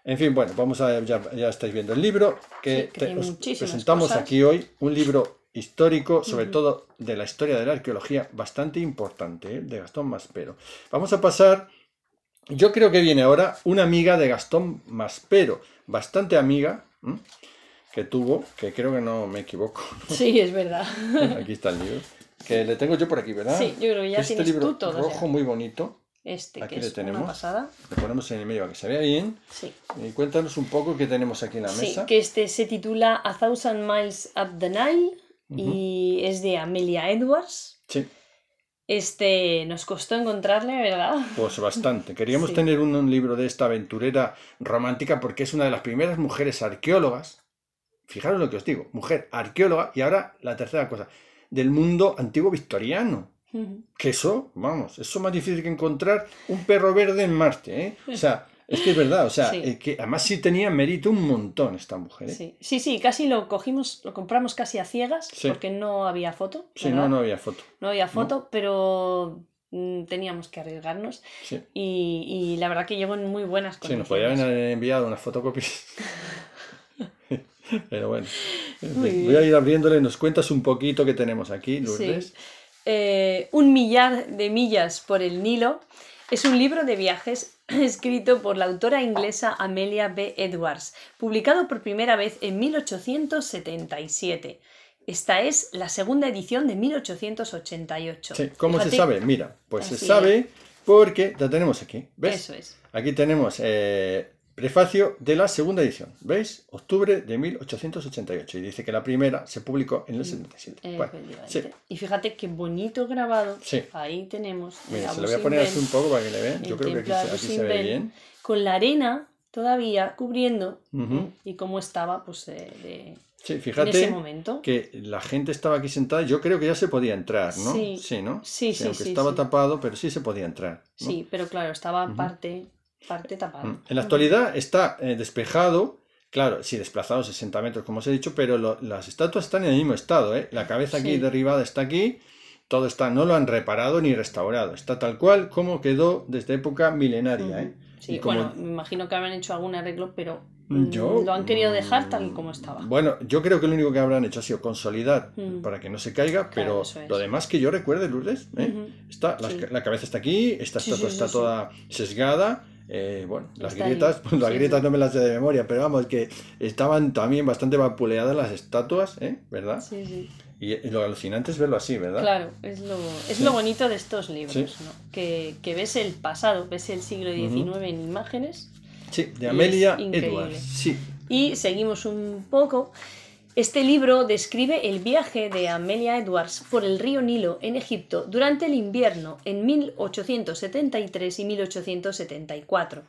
En fin, bueno, vamos a ya, estáis viendo el libro que, presentamos aquí hoy, un libro histórico, sobre todo de la historia de la arqueología, bastante importante, ¿eh? de Gastón Maspero. Vamos a pasar, yo creo que viene ahora una amiga de Gastón Maspero, bastante amiga, que tuvo, que creo que no me equivoco. Sí, es verdad. Aquí está el libro. Que le tengo yo por aquí, ¿verdad? Sí, yo creo que ya este libro todo, Rojo, muy bonito. Este aquí que tenemos. una pasada. Lo ponemos en el medio para que se vea bien. Sí. Y cuéntanos un poco qué tenemos aquí en la sí, mesa. que este se titula A Thousand Miles Up the Nile y es de Amelia Edwards. Sí. Este nos costó encontrarle, ¿verdad? Pues bastante. Queríamos tener un, un, libro de esta aventurera romántica porque es una de las primeras mujeres arqueólogas. Fijaros lo que os digo, mujer arqueóloga y ahora la tercera cosa, del mundo antiguo victoriano. Que eso, vamos, eso más difícil que encontrar un perro verde en Marte, ¿eh? O sea, es que es verdad, o sea, eh, que además sí tenía mérito un montón esta mujer. ¿eh? Sí. sí, casi lo cogimos, lo compramos casi a ciegas, porque no había foto. Sí, no, no había foto. No había foto, pero mm, teníamos que arriesgarnos y, y, la verdad que llevo en muy buenas cosas Sí, nos podían haber enviado unas fotocopias. Pero bueno, voy a ir abriéndole, nos cuentas un poquito que tenemos aquí, Lourdes. Sí. Eh, un millar de millas por el Nilo es un libro de viajes escrito por la autora inglesa Amelia B. Edwards, publicado por primera vez en 1877. Esta es la segunda edición de 1888. ¿Cómo se sabe? Mira, pues se sabe porque la tenemos aquí. ¿Ves? Aquí tenemos eh, Prefacio de la segunda edición, ¿veis? Octubre de 1888. Y dice que la primera se publicó en el 77. Mm, eh, bueno, Y fíjate qué bonito grabado. Ahí tenemos. Mira, se lo voy a poner así un poco para que le vean. Yo creo que aquí, se ve bien. Con la arena todavía cubriendo y cómo estaba pues eh, de, fíjate en ese momento. que la gente estaba aquí sentada, yo creo que ya se podía entrar, ¿no? Sí, sí ¿no? Sí, sí, sí aunque estaba tapado, pero sí se podía entrar. Sí, pero claro, estaba parte Parte mm. En la actualidad está eh, despejado, claro, sí, desplazado 60 metros, como os he dicho, pero las estatuas están en el mismo estado, ¿eh? La cabeza aquí derribada está aquí, todo está, no lo han reparado ni restaurado, está tal cual como quedó desde época milenaria, ¿eh? Sí, bueno, me imagino que habrán hecho algún arreglo, pero mm, yo, mm, lo han querido dejar tal como estaba. Bueno, yo creo que lo único que habrán hecho ha sido consolidar para que no se caiga, pero lo demás que yo recuerde, Lourdes, ¿eh? está, la, cabeza está aquí, esta estatua está toda sesgada, eh, bueno, las grietas, pues las grietas no me las sé de memoria, pero vamos, que estaban también bastante vapuleadas las estatuas, ¿eh? ¿Verdad? Sí, sí. Y lo alucinante es verlo así, ¿verdad? Claro, es lo, bonito de estos libros, ¿no? Que, ves el pasado, ves el siglo XIX en imágenes. Sí, de Amelia Edwards. Sí. Y seguimos un poco este libro describe el viaje de Amelia Edwards por el río Nilo en Egipto durante el invierno en 1873 y 1874.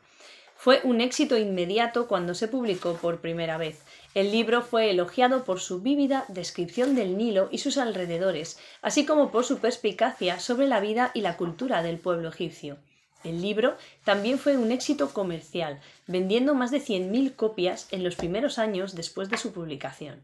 Fue un éxito inmediato cuando se publicó por primera vez. El libro fue elogiado por su vívida descripción del Nilo y sus alrededores, así como por su perspicacia sobre la vida y la cultura del pueblo egipcio. El libro también fue un éxito comercial, vendiendo más de 100.000 copias en los primeros años después de su publicación.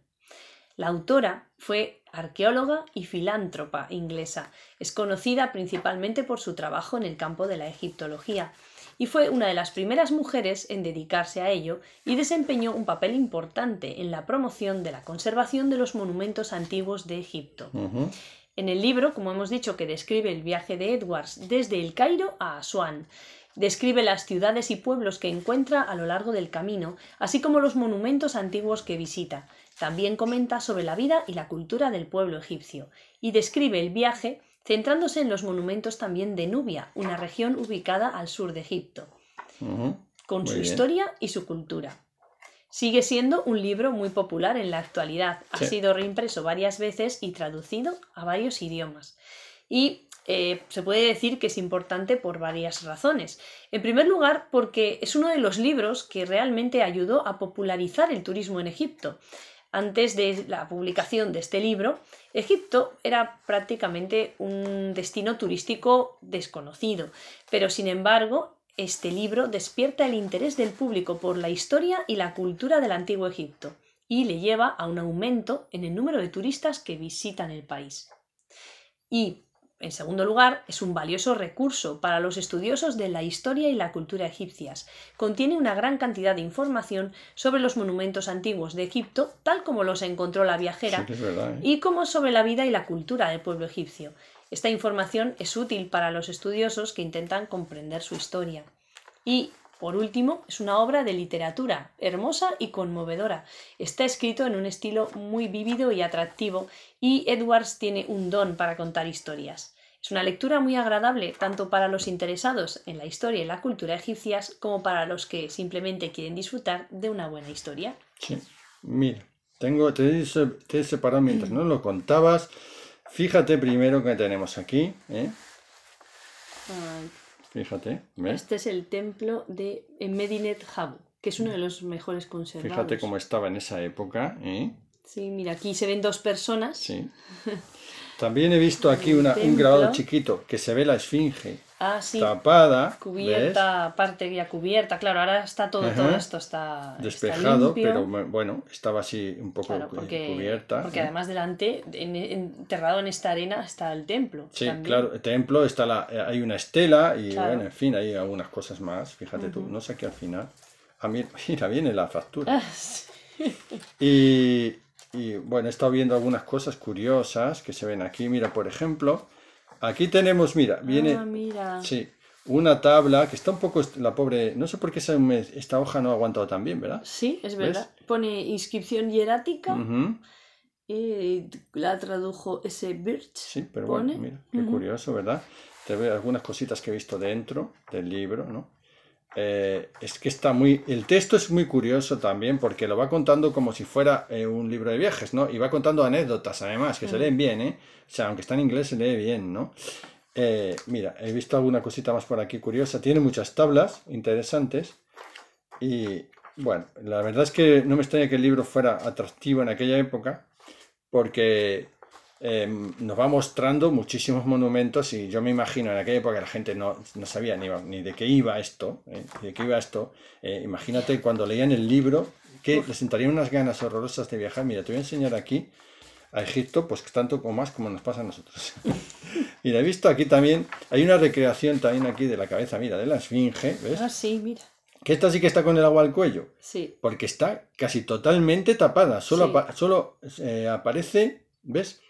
La autora fue arqueóloga y filántropa inglesa. Es conocida principalmente por su trabajo en el campo de la egiptología y fue una de las primeras mujeres en dedicarse a ello y desempeñó un papel importante en la promoción de la conservación de los monumentos antiguos de Egipto. En el libro, como hemos dicho, que describe el viaje de Edwards desde el Cairo a Asuán, describe las ciudades y pueblos que encuentra a lo largo del camino, así como los monumentos antiguos que visita. También comenta sobre la vida y la cultura del pueblo egipcio y describe el viaje centrándose en los monumentos también de Nubia, una región ubicada al sur de Egipto, con su historia y su cultura. Sigue siendo un libro muy popular en la actualidad. Ha sido reimpreso varias veces y traducido a varios idiomas. Y eh, se puede decir que es importante por varias razones. En primer lugar, porque es uno de los libros que realmente ayudó a popularizar el turismo en Egipto. Antes de la publicación de este libro, Egipto era prácticamente un destino turístico desconocido, pero sin embargo, este libro despierta el interés del público por la historia y la cultura del antiguo Egipto y le lleva a un aumento en el número de turistas que visitan el país. Y en segundo lugar, es un valioso recurso para los estudiosos de la historia y la cultura egipcias. Contiene una gran cantidad de información sobre los monumentos antiguos de Egipto, tal como los encontró la viajera, ¿eh? y como sobre la vida y la cultura del pueblo egipcio. Esta información es útil para los estudiosos que intentan comprender su historia. Y por último, es una obra de literatura, hermosa y conmovedora. Está escrito en un estilo muy vívido y atractivo, y Edwards tiene un don para contar historias. Es una lectura muy agradable tanto para los interesados en la historia y la cultura egipcias como para los que simplemente quieren disfrutar de una buena historia. Sí, mira, tengo, te, te he separado mientras no lo contabas. Fíjate primero que tenemos aquí. ¿eh? Fíjate. ¿ves? Este es el templo de eh, Medinet Habu, que es uno de los mejores conservados. Fíjate cómo estaba en esa época. ¿eh? Sí, mira, aquí se ven dos personas. Sí. También he visto aquí un grabado chiquito que se ve la esfinge ah, sí. tapada. Cubierta, parte ya cubierta, claro, ahora está todo, todo esto está despejado, pero bueno, estaba así un poco porque, cubierta. Porque ¿eh? además delante, enterrado en esta arena, está el templo. Sí, claro, el templo, está la, eh, hay una estela y bueno, en fin, hay algunas cosas más, fíjate tú, no sé qué al final. Ah, A mí, mira, viene la factura. Ah, y, y bueno, he estado viendo algunas cosas curiosas que se ven aquí. Mira, por ejemplo, Aquí tenemos, mira, ah, viene. una tabla que está un poco. La pobre. No sé por qué esta hoja no ha aguantado tan bien, ¿verdad? Sí, es verdad. Pone inscripción hierática. Y la tradujo ese Birch. Sí, pero bueno, mira, qué curioso, ¿verdad? Te veo algunas cositas que he visto dentro del libro, ¿no? Eh, es que está muy. El texto es muy curioso también, porque lo va contando como si fuera eh, un libro de viajes, ¿no? Y va contando anécdotas, además, que se mm. leen bien, ¿eh? O sea, aunque está en inglés, se lee bien, ¿no? Eh, mira, he visto alguna cosita más por aquí curiosa. Tiene muchas tablas interesantes. Y bueno, la verdad es que no me extraña que el libro fuera atractivo en aquella época, porque Em, nos va mostrando muchísimos monumentos y yo me imagino en aquella época la gente no, sabía ni, ni, de qué iba esto, eh, de qué iba esto. Eh, imagínate cuando leían el libro que les unas ganas horrorosas de viajar. Mira, te voy a enseñar aquí a Egipto, pues tanto como más como nos pasa a nosotros. mira, he visto aquí también, hay una recreación también aquí de la cabeza, mira, de la esfinge, ¿ves? Ah, sí, mira. Que esta sí que está con el agua al cuello. Sí. Porque está casi totalmente tapada. Solo, solo eh, aparece ¿Ves?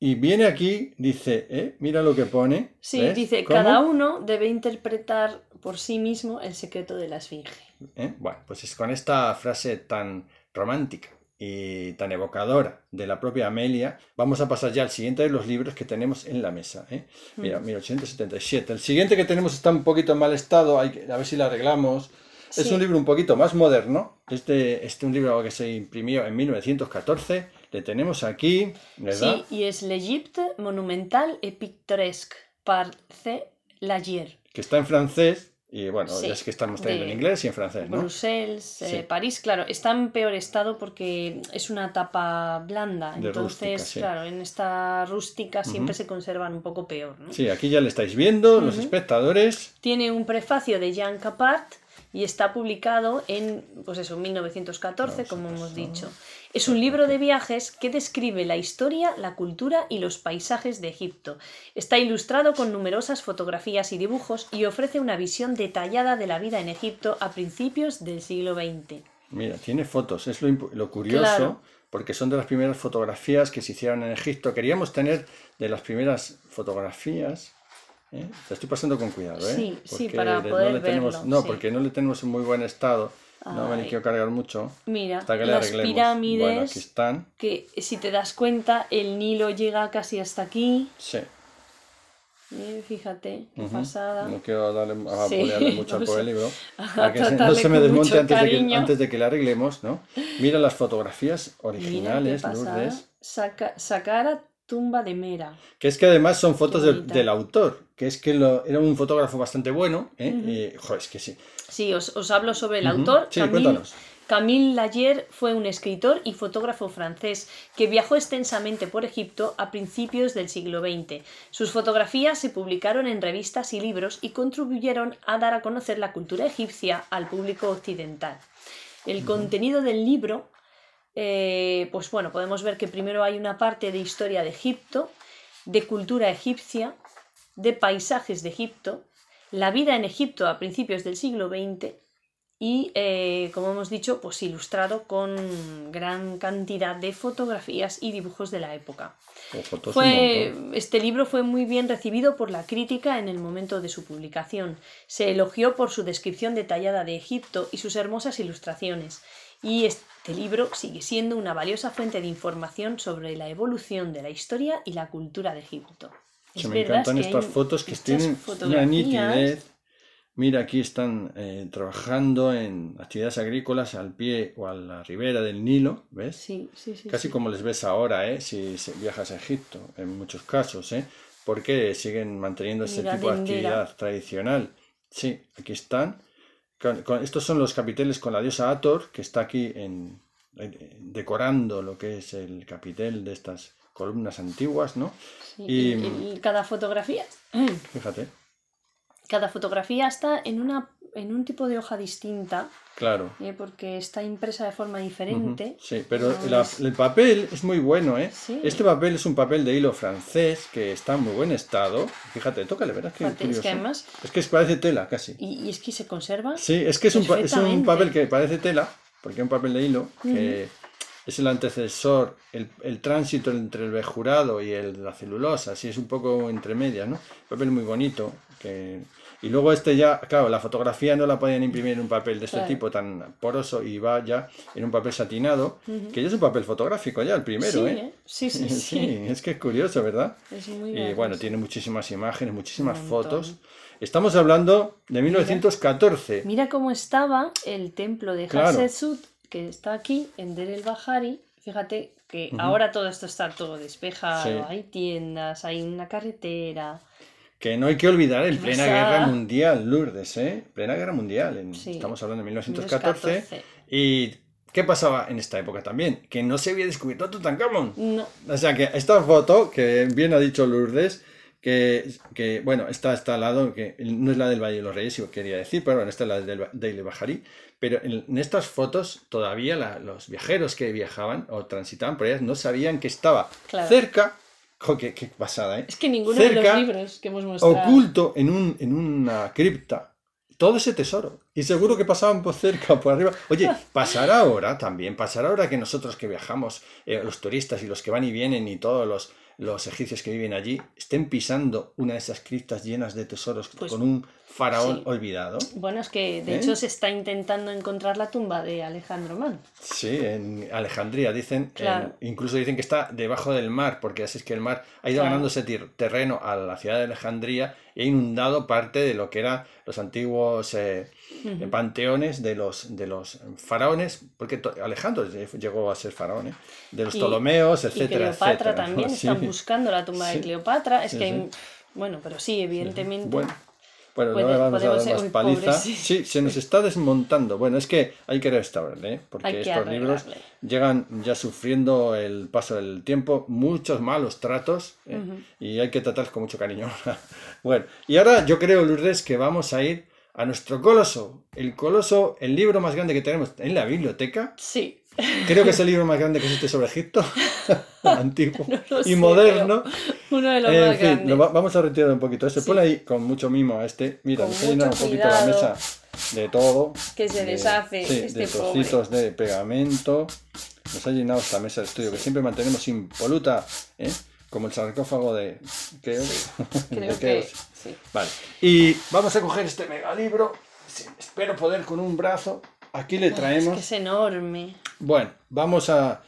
Y viene aquí, dice, eh, mira lo que pone. Sí, dice, cada uno debe interpretar por sí mismo el secreto de la esfinge. Eh, bueno, pues es con esta frase tan romántica y tan evocadora de la propia Amelia, vamos a pasar ya al siguiente de los libros que tenemos en la mesa. Eh. Mm. Mira, 1877. El siguiente que tenemos está un poquito en mal estado, a ver si lo arreglamos. Es un libro un poquito más moderno. Este, este es este, un libro que se imprimió en 1914 le tenemos aquí, ¿verdad? Sí, y es l'Egypte monumental et picturesque par C. Lagier. Que está en francés. Y bueno, es que estamos trayendo en inglés y en francés, ¿no? Bruselas, eh, París, claro, está en peor estado porque es una tapa blanda. entonces, claro, en esta rústica siempre se conservan un poco peor, ¿no? Sí, aquí ya le estáis viendo, los espectadores. Tiene un prefacio de Jean Capart y está publicado en, pues eso, 1914, como hemos dicho. Es un libro de viajes que describe la historia, la cultura y los paisajes de Egipto. Está ilustrado con numerosas fotografías y dibujos y ofrece una visión detallada de la vida en Egipto a principios del siglo XX. Mira, tiene fotos, es lo, curioso, porque son de las primeras fotografías que se hicieron en Egipto. Queríamos tener de las primeras fotografías. ¿eh? Te estoy pasando con cuidado, ¿eh? Sí, sí, para poder no verlo, No, porque no le tenemos en muy buen estado no me quiero cargar mucho. Mira, hasta que las pirámides. Bueno, están. Que si te das cuenta, el Nilo llega casi hasta aquí. Sí. Eh, fíjate, pasada. No quiero darle, mucho por el libro. Para que se, no se me desmonte antes de, que, antes de, que, la arreglemos, ¿no? Mira las fotografías originales, Lourdes. Saca, tumba de Mera. Que es que además son fotos del, autor, que es que era un fotógrafo bastante bueno. ¿eh? ¿eh? joder, es que sí. Sí, os, hablo sobre el autor. Camille, cuéntanos. Camille Layer fue un escritor y fotógrafo francés que viajó extensamente por Egipto a principios del siglo XX. Sus fotografías se publicaron en revistas y libros y contribuyeron a dar a conocer la cultura egipcia al público occidental. El contenido del libro eh, pues bueno, podemos ver que primero hay una parte de historia de Egipto, de cultura egipcia, de paisajes de Egipto, la vida en Egipto a principios del siglo XX y, eh, como hemos dicho, pues ilustrado con gran cantidad de fotografías y dibujos de la época. Fue, este libro fue muy bien recibido por la crítica en el momento de su publicación. Se elogió por su descripción detallada de Egipto y sus hermosas ilustraciones. Y este libro sigue siendo una valiosa fuente de información sobre la evolución de la historia y la cultura de Egipto. me encantan estas fotos que tienen una nitidez. Mira, aquí están eh, trabajando en actividades agrícolas al pie o a la ribera del Nilo, ¿ves? Sí, sí, sí. Casi como les ves ahora, ¿eh? Si viajas a Egipto, en muchos casos, ¿eh? Porque siguen manteniendo ese tipo de actividad tradicional. Sí, aquí están estos son los capiteles con la diosa Ator, que está aquí en, decorando lo que es el capitel de estas columnas antiguas, ¿no? y, cada fotografía. Fíjate. Cada fotografía está en una en un tipo de hoja distinta. Claro. Eh, porque está impresa de forma diferente. Sí, pero el papel es muy bueno, ¿eh? Sí. Este papel es un papel de hilo francés que está en muy buen estado. Fíjate, tócale, ¿verdad? es que Es que parece tela, casi. Y, es que se conserva Sí, es que es un, papel que parece tela, porque es un papel de hilo que... Es el antecesor, el, tránsito entre el vejurado y la celulosa, así es un poco entre ¿no? papel muy bonito, que y luego este ya, claro, la fotografía no la podían imprimir en un papel de este tipo tan poroso y va ya en un papel satinado, que ya es un papel fotográfico ya, el primero, sí, ¿eh? ¿eh? Sí, sí, sí, Es que es curioso, ¿verdad? Es muy y bueno, tiene muchísimas imágenes, muchísimas fotos. Estamos hablando de 1914. Mira, cómo estaba el templo de Hatshepsut, Sud que está aquí, en Der el Bahari. Fíjate que ahora todo esto está todo despejado, hay tiendas, hay una carretera, que no hay que olvidar el Plena Guerra Mundial, Lourdes, ¿eh? Plena Guerra Mundial. Estamos hablando de 1914. Y ¿Qué pasaba en esta época también? Que no se había descubierto Tutankamón. No. O sea que esta foto, que bien ha dicho Lourdes, que, que bueno, está está al lado, que no es la del Valle de los Reyes, si quería decir, pero bueno, esta es la del Daily Bajarí. Pero en, estas fotos todavía los viajeros que viajaban o transitaban por ellas no sabían que estaba cerca qué, pasada, ¿eh? Es que ninguno de los libros que hemos mostrado. Oculto en, un, en una cripta todo ese tesoro. Y seguro que pasaban por cerca, por arriba. Oye, pasará ahora también, pasará ahora que nosotros que viajamos, eh, los turistas y los que van y vienen y todos los, los egipcios que viven allí, estén pisando una de esas criptas llenas de tesoros pues con un faraón olvidado. Bueno, es que de ¿Eh? hecho se está intentando encontrar la tumba de Alejandro Man. Sí, en Alejandría dicen, incluso dicen que está debajo del mar, porque así es que el mar ha ido ganándose terreno a la ciudad de Alejandría e inundado parte de lo que eran los antiguos eh, panteones de los, de los faraones, porque Alejandro llegó a ser faraón, ¿eh? de los Ptolomeos, etcétera, Cleopatra también, están buscando la tumba de Cleopatra, es que Bueno, pero sí, evidentemente. Bueno, no vamos a dar más paliza. sí. se nos está desmontando. Bueno, es que hay que restaurarle, ¿eh? porque estos libros llegan ya sufriendo el paso del tiempo, muchos malos tratos, ¿eh? y hay que tratarlos con mucho cariño. bueno, y ahora yo creo, Lourdes, que vamos a ir a nuestro coloso. El coloso, el libro más grande que tenemos en la biblioteca. Sí. Creo que es el libro más grande que existe sobre Egipto, antiguo y moderno. Uno de los más en fin, vamos a retirar un poquito. Se pone ahí con mucho mimo a este. Mira, nos llenado un poquito la mesa de todo. Que se deshace. Este de, sí, de trocitos de pegamento. Nos ha llenado esta mesa de estudio que siempre mantenemos impoluta, ¿eh? como el sarcófago de Keos. Vale. Y vamos a coger este megalibro. libro. Espero poder con un brazo Aquí le traemos. Es, que es enorme. Bueno, vamos a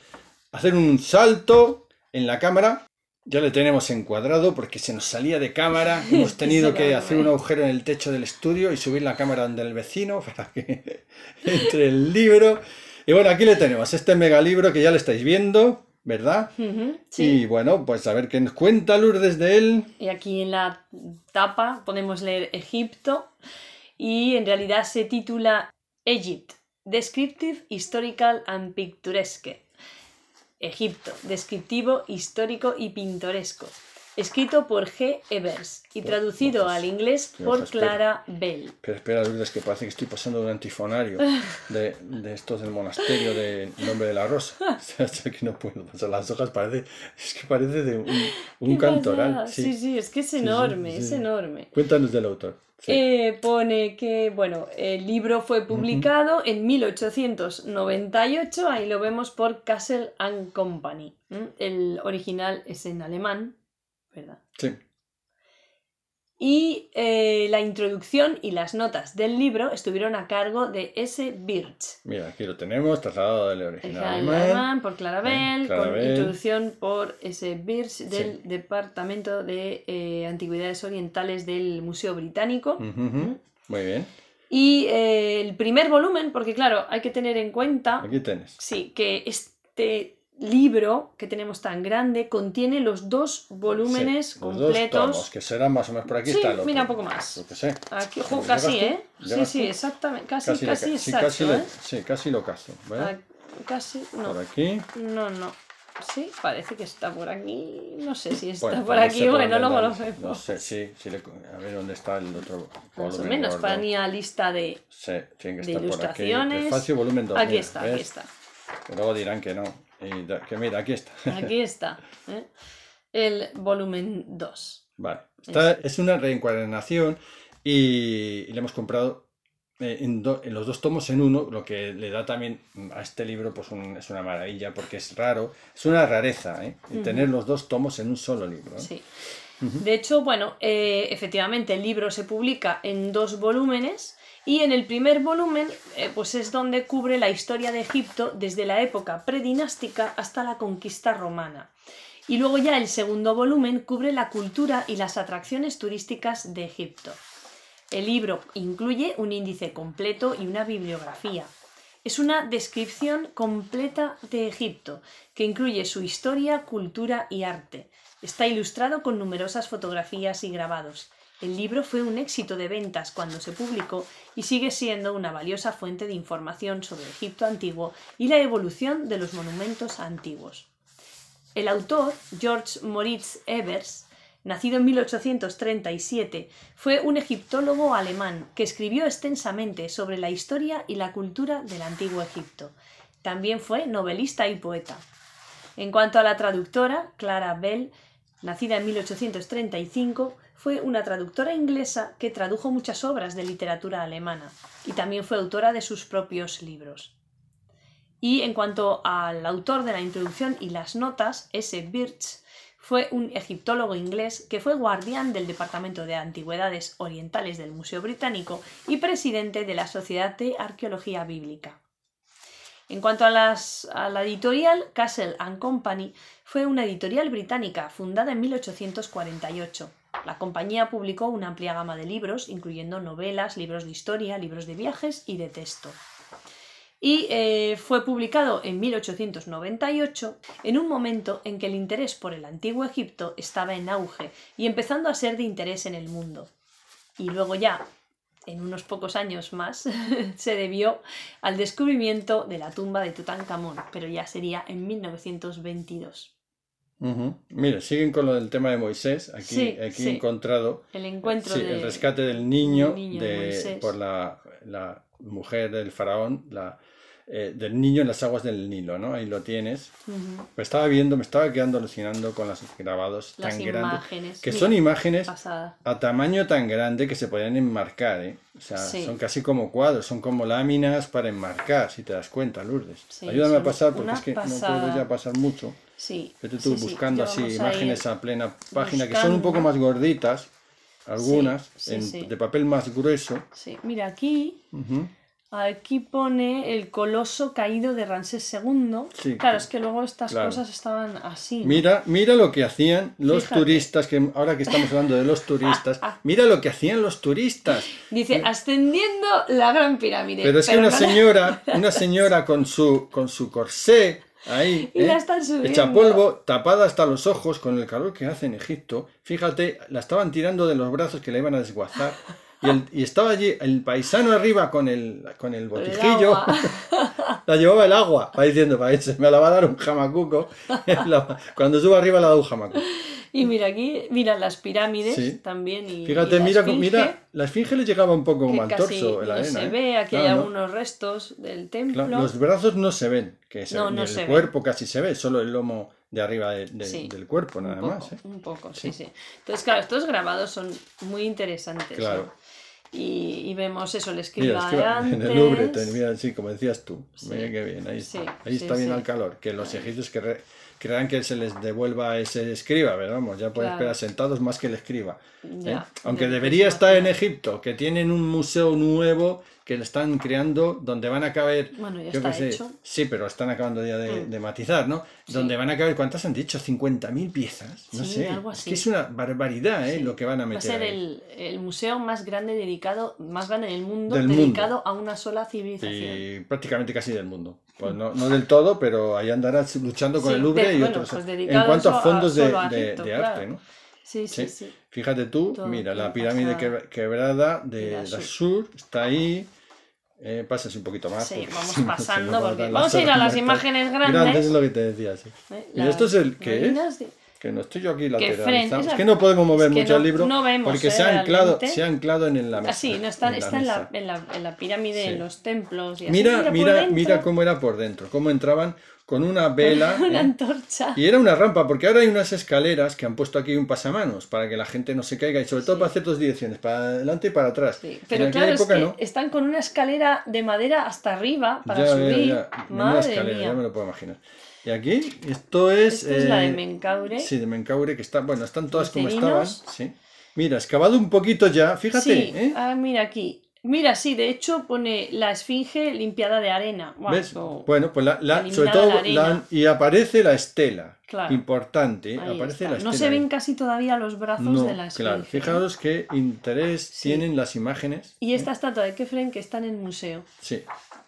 hacer un salto en la cámara. Ya le tenemos encuadrado porque se nos salía de cámara. Hemos tenido que hacer un agujero en el techo del estudio y subir la cámara donde el vecino para que entre el libro. Y bueno, aquí le tenemos este mega libro que ya le estáis viendo, ¿verdad? sí. Y bueno, pues a ver qué nos cuenta Lourdes de él. Y aquí en la tapa podemos leer Egipto y en realidad se titula Egypt, Descriptive, Historical and Picturesque. Egipto, descriptivo, histórico y pintoresco. Escrito por G. Evers y traducido al inglés por Clara Bell. Pero espera, es que parece que estoy pasando un antifonario de, de estos del monasterio de Nombre de la Rosa. O sea, que no puedo pasar las hojas, parece, es que parece de un, cantoral. Sí. sí. es que es enorme, es enorme. Cuéntanos del autor. Eh, pone que, bueno, el libro fue publicado en 1898, ahí lo vemos por Castle and Company. El original es en alemán, ¿verdad? Sí y eh, la introducción y las notas del libro estuvieron a cargo de S. Birch. Mira, aquí lo tenemos, trasladado del original por Clarabel, con introducción por S. Birch del Departamento de eh, Antigüedades Orientales del Museo Británico. Muy bien. Y eh, el primer volumen, porque claro, hay que tener en cuenta... Aquí tienes. Sí, que este libro que tenemos tan grande contiene los dos volúmenes sí, los completos. Dos que serán más o menos por aquí. Sí, mira un poco más. Lo que sé. Aquí, ojo, casi, ¿eh? Sí, sí, exactamente. Casi, casi, casi, casi, casi ¿eh? sí, casi lo caso. ¿vale? casi, no. Por aquí. No, no. Sí, parece que está por aquí. No sé si está por aquí, bueno, no lo vemos. No sé, sí, sí le, a ver dónde está el otro volumen. Más o menos, gordo. a lista de, sí, tiene que estar ilustraciones. Por aquí. espacio, volumen 2. aquí está, ¿ves? aquí está. Luego dirán que no. Eh, mira, aquí está. ¿eh? El volumen 2. Vale. es una reencuadernación y, le hemos comprado eh, en, los dos tomos en uno, lo que le da también a este libro, pues es una maravilla, porque es raro, es una rareza, tener los dos tomos en un solo libro. De hecho, bueno, efectivamente el libro se publica en dos volúmenes y en el primer volumen, eh, pues es donde cubre la historia de Egipto desde la época predinástica hasta la conquista romana. Y luego ya el segundo volumen cubre la cultura y las atracciones turísticas de Egipto. El libro incluye un índice completo y una bibliografía. Es una descripción completa de Egipto, que incluye su historia, cultura y arte. Está ilustrado con numerosas fotografías y grabados. El libro fue un éxito de ventas cuando se publicó y sigue siendo una valiosa fuente de información sobre Egipto antiguo y la evolución de los monumentos antiguos. El autor, George Moritz Evers, nacido en 1837, fue un egiptólogo alemán que escribió extensamente sobre la historia y la cultura del antiguo Egipto. También fue novelista y poeta. En cuanto a la traductora, Clara Bell, nacida en 1835, fue una traductora inglesa que tradujo muchas obras de literatura alemana y también fue autora de sus propios libros. Y en cuanto al autor de la introducción y las notas, S. Birch, fue un egiptólogo inglés que fue guardián del Departamento de Antigüedades Orientales del Museo Británico y presidente de la Sociedad de Arqueología Bíblica. En cuanto a, la editorial Castle ⁇ Company, fue una editorial británica fundada en 1848 la compañía publicó una amplia gama de libros, incluyendo novelas, libros de historia, libros de viajes y de texto. Y eh, fue publicado en 1898, en un momento en que el interés por el antiguo Egipto estaba en auge y empezando a ser de interés en el mundo. Y luego ya, en unos pocos años más, se debió al descubrimiento de la tumba de Tutankamón, pero ya sería en 1922 mire, siguen con lo del tema de Moisés. Aquí, aquí he encontrado el encuentro rescate del niño, por la, mujer del faraón, la, eh, del niño en las aguas del Nilo, ¿no? Ahí lo tienes. Me estaba viendo, me estaba quedando alucinando con los grabados tan grandes. Que son imágenes a tamaño tan grande que se podían enmarcar, ¿eh? O sea, son casi como cuadros, son como láminas para enmarcar, si te das cuenta, Lourdes. Ayúdame a pasar porque es que no puedo ya pasar mucho. Sí. tú buscando así imágenes a, plena página, que son un poco más gorditas, algunas, de papel más grueso. Sí, mira aquí. Aquí pone el coloso caído de Ramsés II. claro, es que luego estas cosas estaban así. Mira, mira lo que hacían los turistas, que ahora que estamos hablando de los turistas, ah, ah. mira lo que hacían los turistas. Dice, eh, ascendiendo la gran pirámide. Pero es que una señora, una señora con su con su corsé ahí, ¿eh? hecha polvo, tapada hasta los ojos con el calor que hace en Egipto. Fíjate, la estaban tirando de los brazos que la iban a desguazar. Y, el, y, estaba allí el paisano arriba con el, con el botijillo. la llevaba el agua. Va diciendo, me la va a dar un jamacuco. Cuando suba arriba la da un jamacuco. Y mira aquí, mira las pirámides también. Y, Fíjate, mira, la mira, la esfinge le llegaba un poco como al torso. En se ¿eh? ve, aquí hay algunos restos del templo. los brazos no se ven, que se, el cuerpo casi se ve, solo el lomo de arriba del cuerpo, nada más. ¿eh? Un poco, sí, sí. Entonces, claro, estos grabados son muy interesantes. Claro. Y, vemos eso, el escriba, de antes. En el Louvre, como decías tú. Mira qué bien, ahí está, bien al calor. Que los egipcios crean que se les devuelva ese escriba, vamos, ya pueden esperar sentados más que el escriba. ¿eh? Aunque debería pues estar en Egipto, que tienen un museo nuevo que le están creando, donde van a caber. Bueno, ya está sí, pero están acabando ya de, mm. matizar, ¿no? Donde van a caber, ¿cuántas han dicho? ¿50.000 piezas? No sé. Es que es una barbaridad, ¿eh? Lo que van a meter. Va a ser el, el, museo más grande dedicado, más grande del mundo, dedicado a una sola civilización. Y prácticamente casi del mundo. Pues no, no del todo, pero ahí andarás luchando con el Louvre y otros. Pues en cuanto a fondos de, de, arte, ¿no? Sí, sí, sí. Fíjate tú, mira, la pirámide quebrada de la, sur. está ahí. Eh, pasas un poquito más. Sí, vamos pasando porque vamos a ir a las imágenes grandes. Grandes es lo que te decía, sí. Eh, y esto es el que es que no estoy yo aquí lateralizando. Es que no podemos mover mucho el libro porque eh, se, ha anclado, se ha anclado en, la ah, mesa. Así, no está, en, la pirámide, en los templos. mira, mira, mira, cómo era por dentro, cómo entraban con una vela. una ¿eh? antorcha. Y era una rampa, porque ahora hay unas escaleras que han puesto aquí un pasamanos para que la gente no se caiga y sobre todo para hacer dos direcciones, para adelante y para atrás. Pero claro, están con una escalera de madera hasta arriba para subir. Madre mía. me lo puedo imaginar. Y aquí, esto es. es la de eh, Mencaure. Sí, de Mencaure, que están Bueno, están todas como estaban. Sí. Mira, excavado un poquito ya, fíjate. ¿eh? ah, mira aquí. Mira, sí, de hecho pone la esfinge limpiada de arena. Bueno, pues la, sobre todo. la, y aparece la estela importante aparece la la No se ven casi todavía los brazos de la esfinge. Claro, ¿eh? fijaos qué interés tienen las imágenes. Y ¿eh? esta estatua de Kefren que está en el museo. Sí,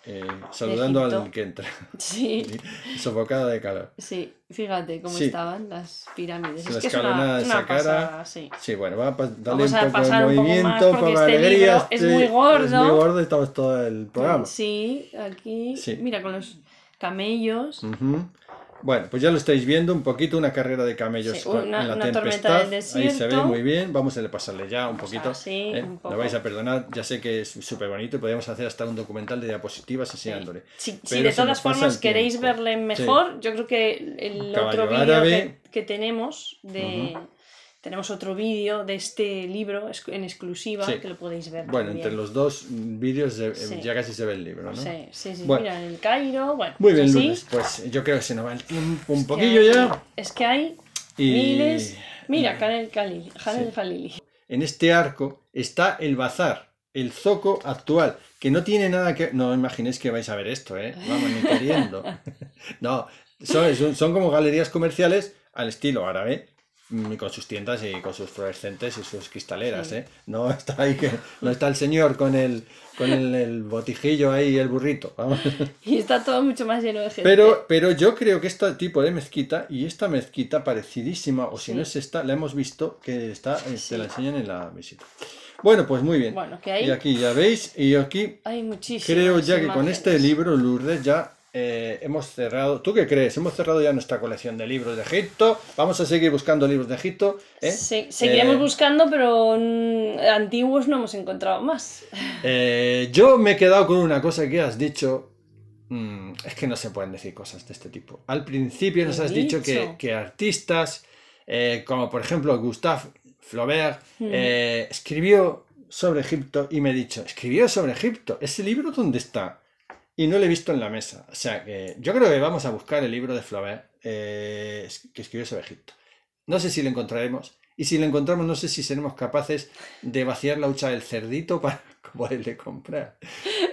eh, saludando al que entra. Sí. Sofocada de calor. Sí, fíjate cómo estaban las pirámides. La es que es una, de una sí. bueno, va a darle un poco de movimiento, por poco, este es este muy gordo. Es muy gordo y estamos todo el programa. Sí, aquí. Mira, con los camellos. Bueno, pues ya lo estáis viendo un poquito, una carrera de camellos en la tempestad. Ahí se ve muy bien. Vamos a pasarle ya un poquito. ¿eh? Lo vais a perdonar, ya sé que es súper bonito y podríamos hacer hasta un documental de diapositivas así, Sí. Si, de todas formas queréis verle mejor, yo creo que el otro vídeo que, tenemos de, tenemos otro vídeo de este libro en exclusiva que lo podéis ver. Bueno, entre los dos vídeos ya casi se ve el libro, ¿no? Sí, sí, sí. Mira, en el Cairo. Bueno, Muy bien, Pues yo creo que se nos va el tiempo un poquillo ya. Es que hay miles. Mira, Khalil, Khalil, Khalil En este arco está el bazar el zoco actual, que no tiene nada que... No imaginéis que vais a ver esto, ¿eh? Vamos, ni No, son, son, como galerías comerciales al estilo árabe, Mm, con sus tiendas y con sus fluorescentes y sus cristaleras, ¿eh? No está ahí que no está el señor con el con el, botijillo ahí el burrito. Y está todo mucho más lleno de gente. Pero, pero yo creo que este tipo de mezquita y esta mezquita parecidísima, o si no es esta, la hemos visto que está, eh, la enseñan en la visita. Bueno, pues muy bien. Y aquí ya veis, y aquí creo ya que con este libro, Lourdes, ya eh, hemos cerrado. ¿Tú qué crees? Hemos cerrado ya nuestra colección de libros de Egipto. Vamos a seguir buscando libros de Egipto. ¿eh? seguiremos eh, buscando, pero antiguos no hemos encontrado más. yo me he quedado con una cosa que has dicho. Mm, es que no se pueden decir cosas de este tipo. Al principio nos has dicho, que, artistas, como por ejemplo Gustave Flaubert, mm. escribió sobre Egipto y me he dicho, escribió sobre Egipto. ¿Ese libro dónde está? y no lo he visto en la mesa. O sea que yo creo que vamos a buscar el libro de Flaubert eh, que escribió sobre Egipto. No sé si lo encontraremos. Y si lo encontramos, no sé si seremos capaces de vaciar la hucha del cerdito para poderle comprar.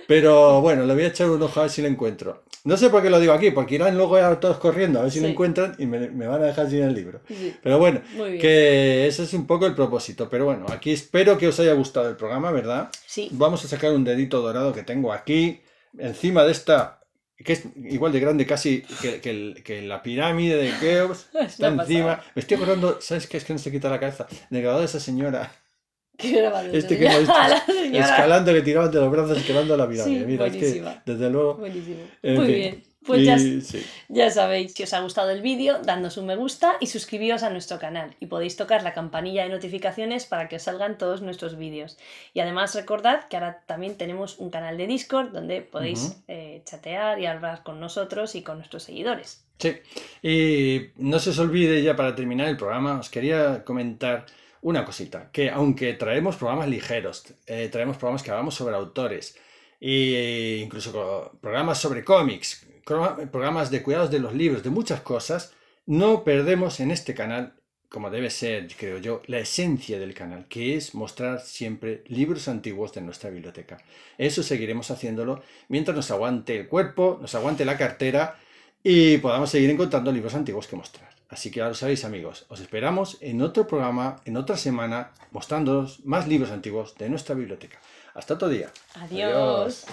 Pero bueno, le voy a echar un ojo a ver si lo encuentro. No sé por qué lo digo aquí, porque irán luego todos corriendo a ver si lo encuentran y me, van a dejar sin el libro. Pero bueno, que ese es un poco el propósito. Pero bueno, aquí espero que os haya gustado el programa, ¿verdad? Sí. Vamos a sacar un dedito dorado que tengo aquí encima de esta, que es igual de grande casi que, que, la pirámide de Keops, está encima. Me estoy acordando, ¿sabes qué? Es que no se quita la cabeza. del grabado de esa señora. Este que Escalando, que tiraban de los brazos, escalando la pirámide. Mira, es que, desde luego. Muy bien. Pues ya, sabéis, si os ha gustado el vídeo, dadnos un me gusta y suscribíos a nuestro canal. Y podéis tocar la campanilla de notificaciones para que os salgan todos nuestros vídeos. Y además recordad que ahora también tenemos un canal de Discord donde podéis eh, chatear y hablar con nosotros y con nuestros seguidores. Sí, y no se os olvide ya para terminar el programa, os quería comentar una cosita, que aunque traemos programas ligeros, eh, traemos programas que hablamos sobre autores, e incluso programas sobre cómics, programas de cuidados de los libros, de muchas cosas, no perdemos en este canal, como debe ser, creo yo, la esencia del canal, que es mostrar siempre libros antiguos de nuestra biblioteca. Eso seguiremos haciéndolo mientras nos aguante el cuerpo, nos aguante la cartera y podamos seguir encontrando libros antiguos que mostrar. Así que ya lo sabéis amigos, os esperamos en otro programa, en otra semana, mostrándoos más libros antiguos de nuestra biblioteca. Hasta otro día. Adiós.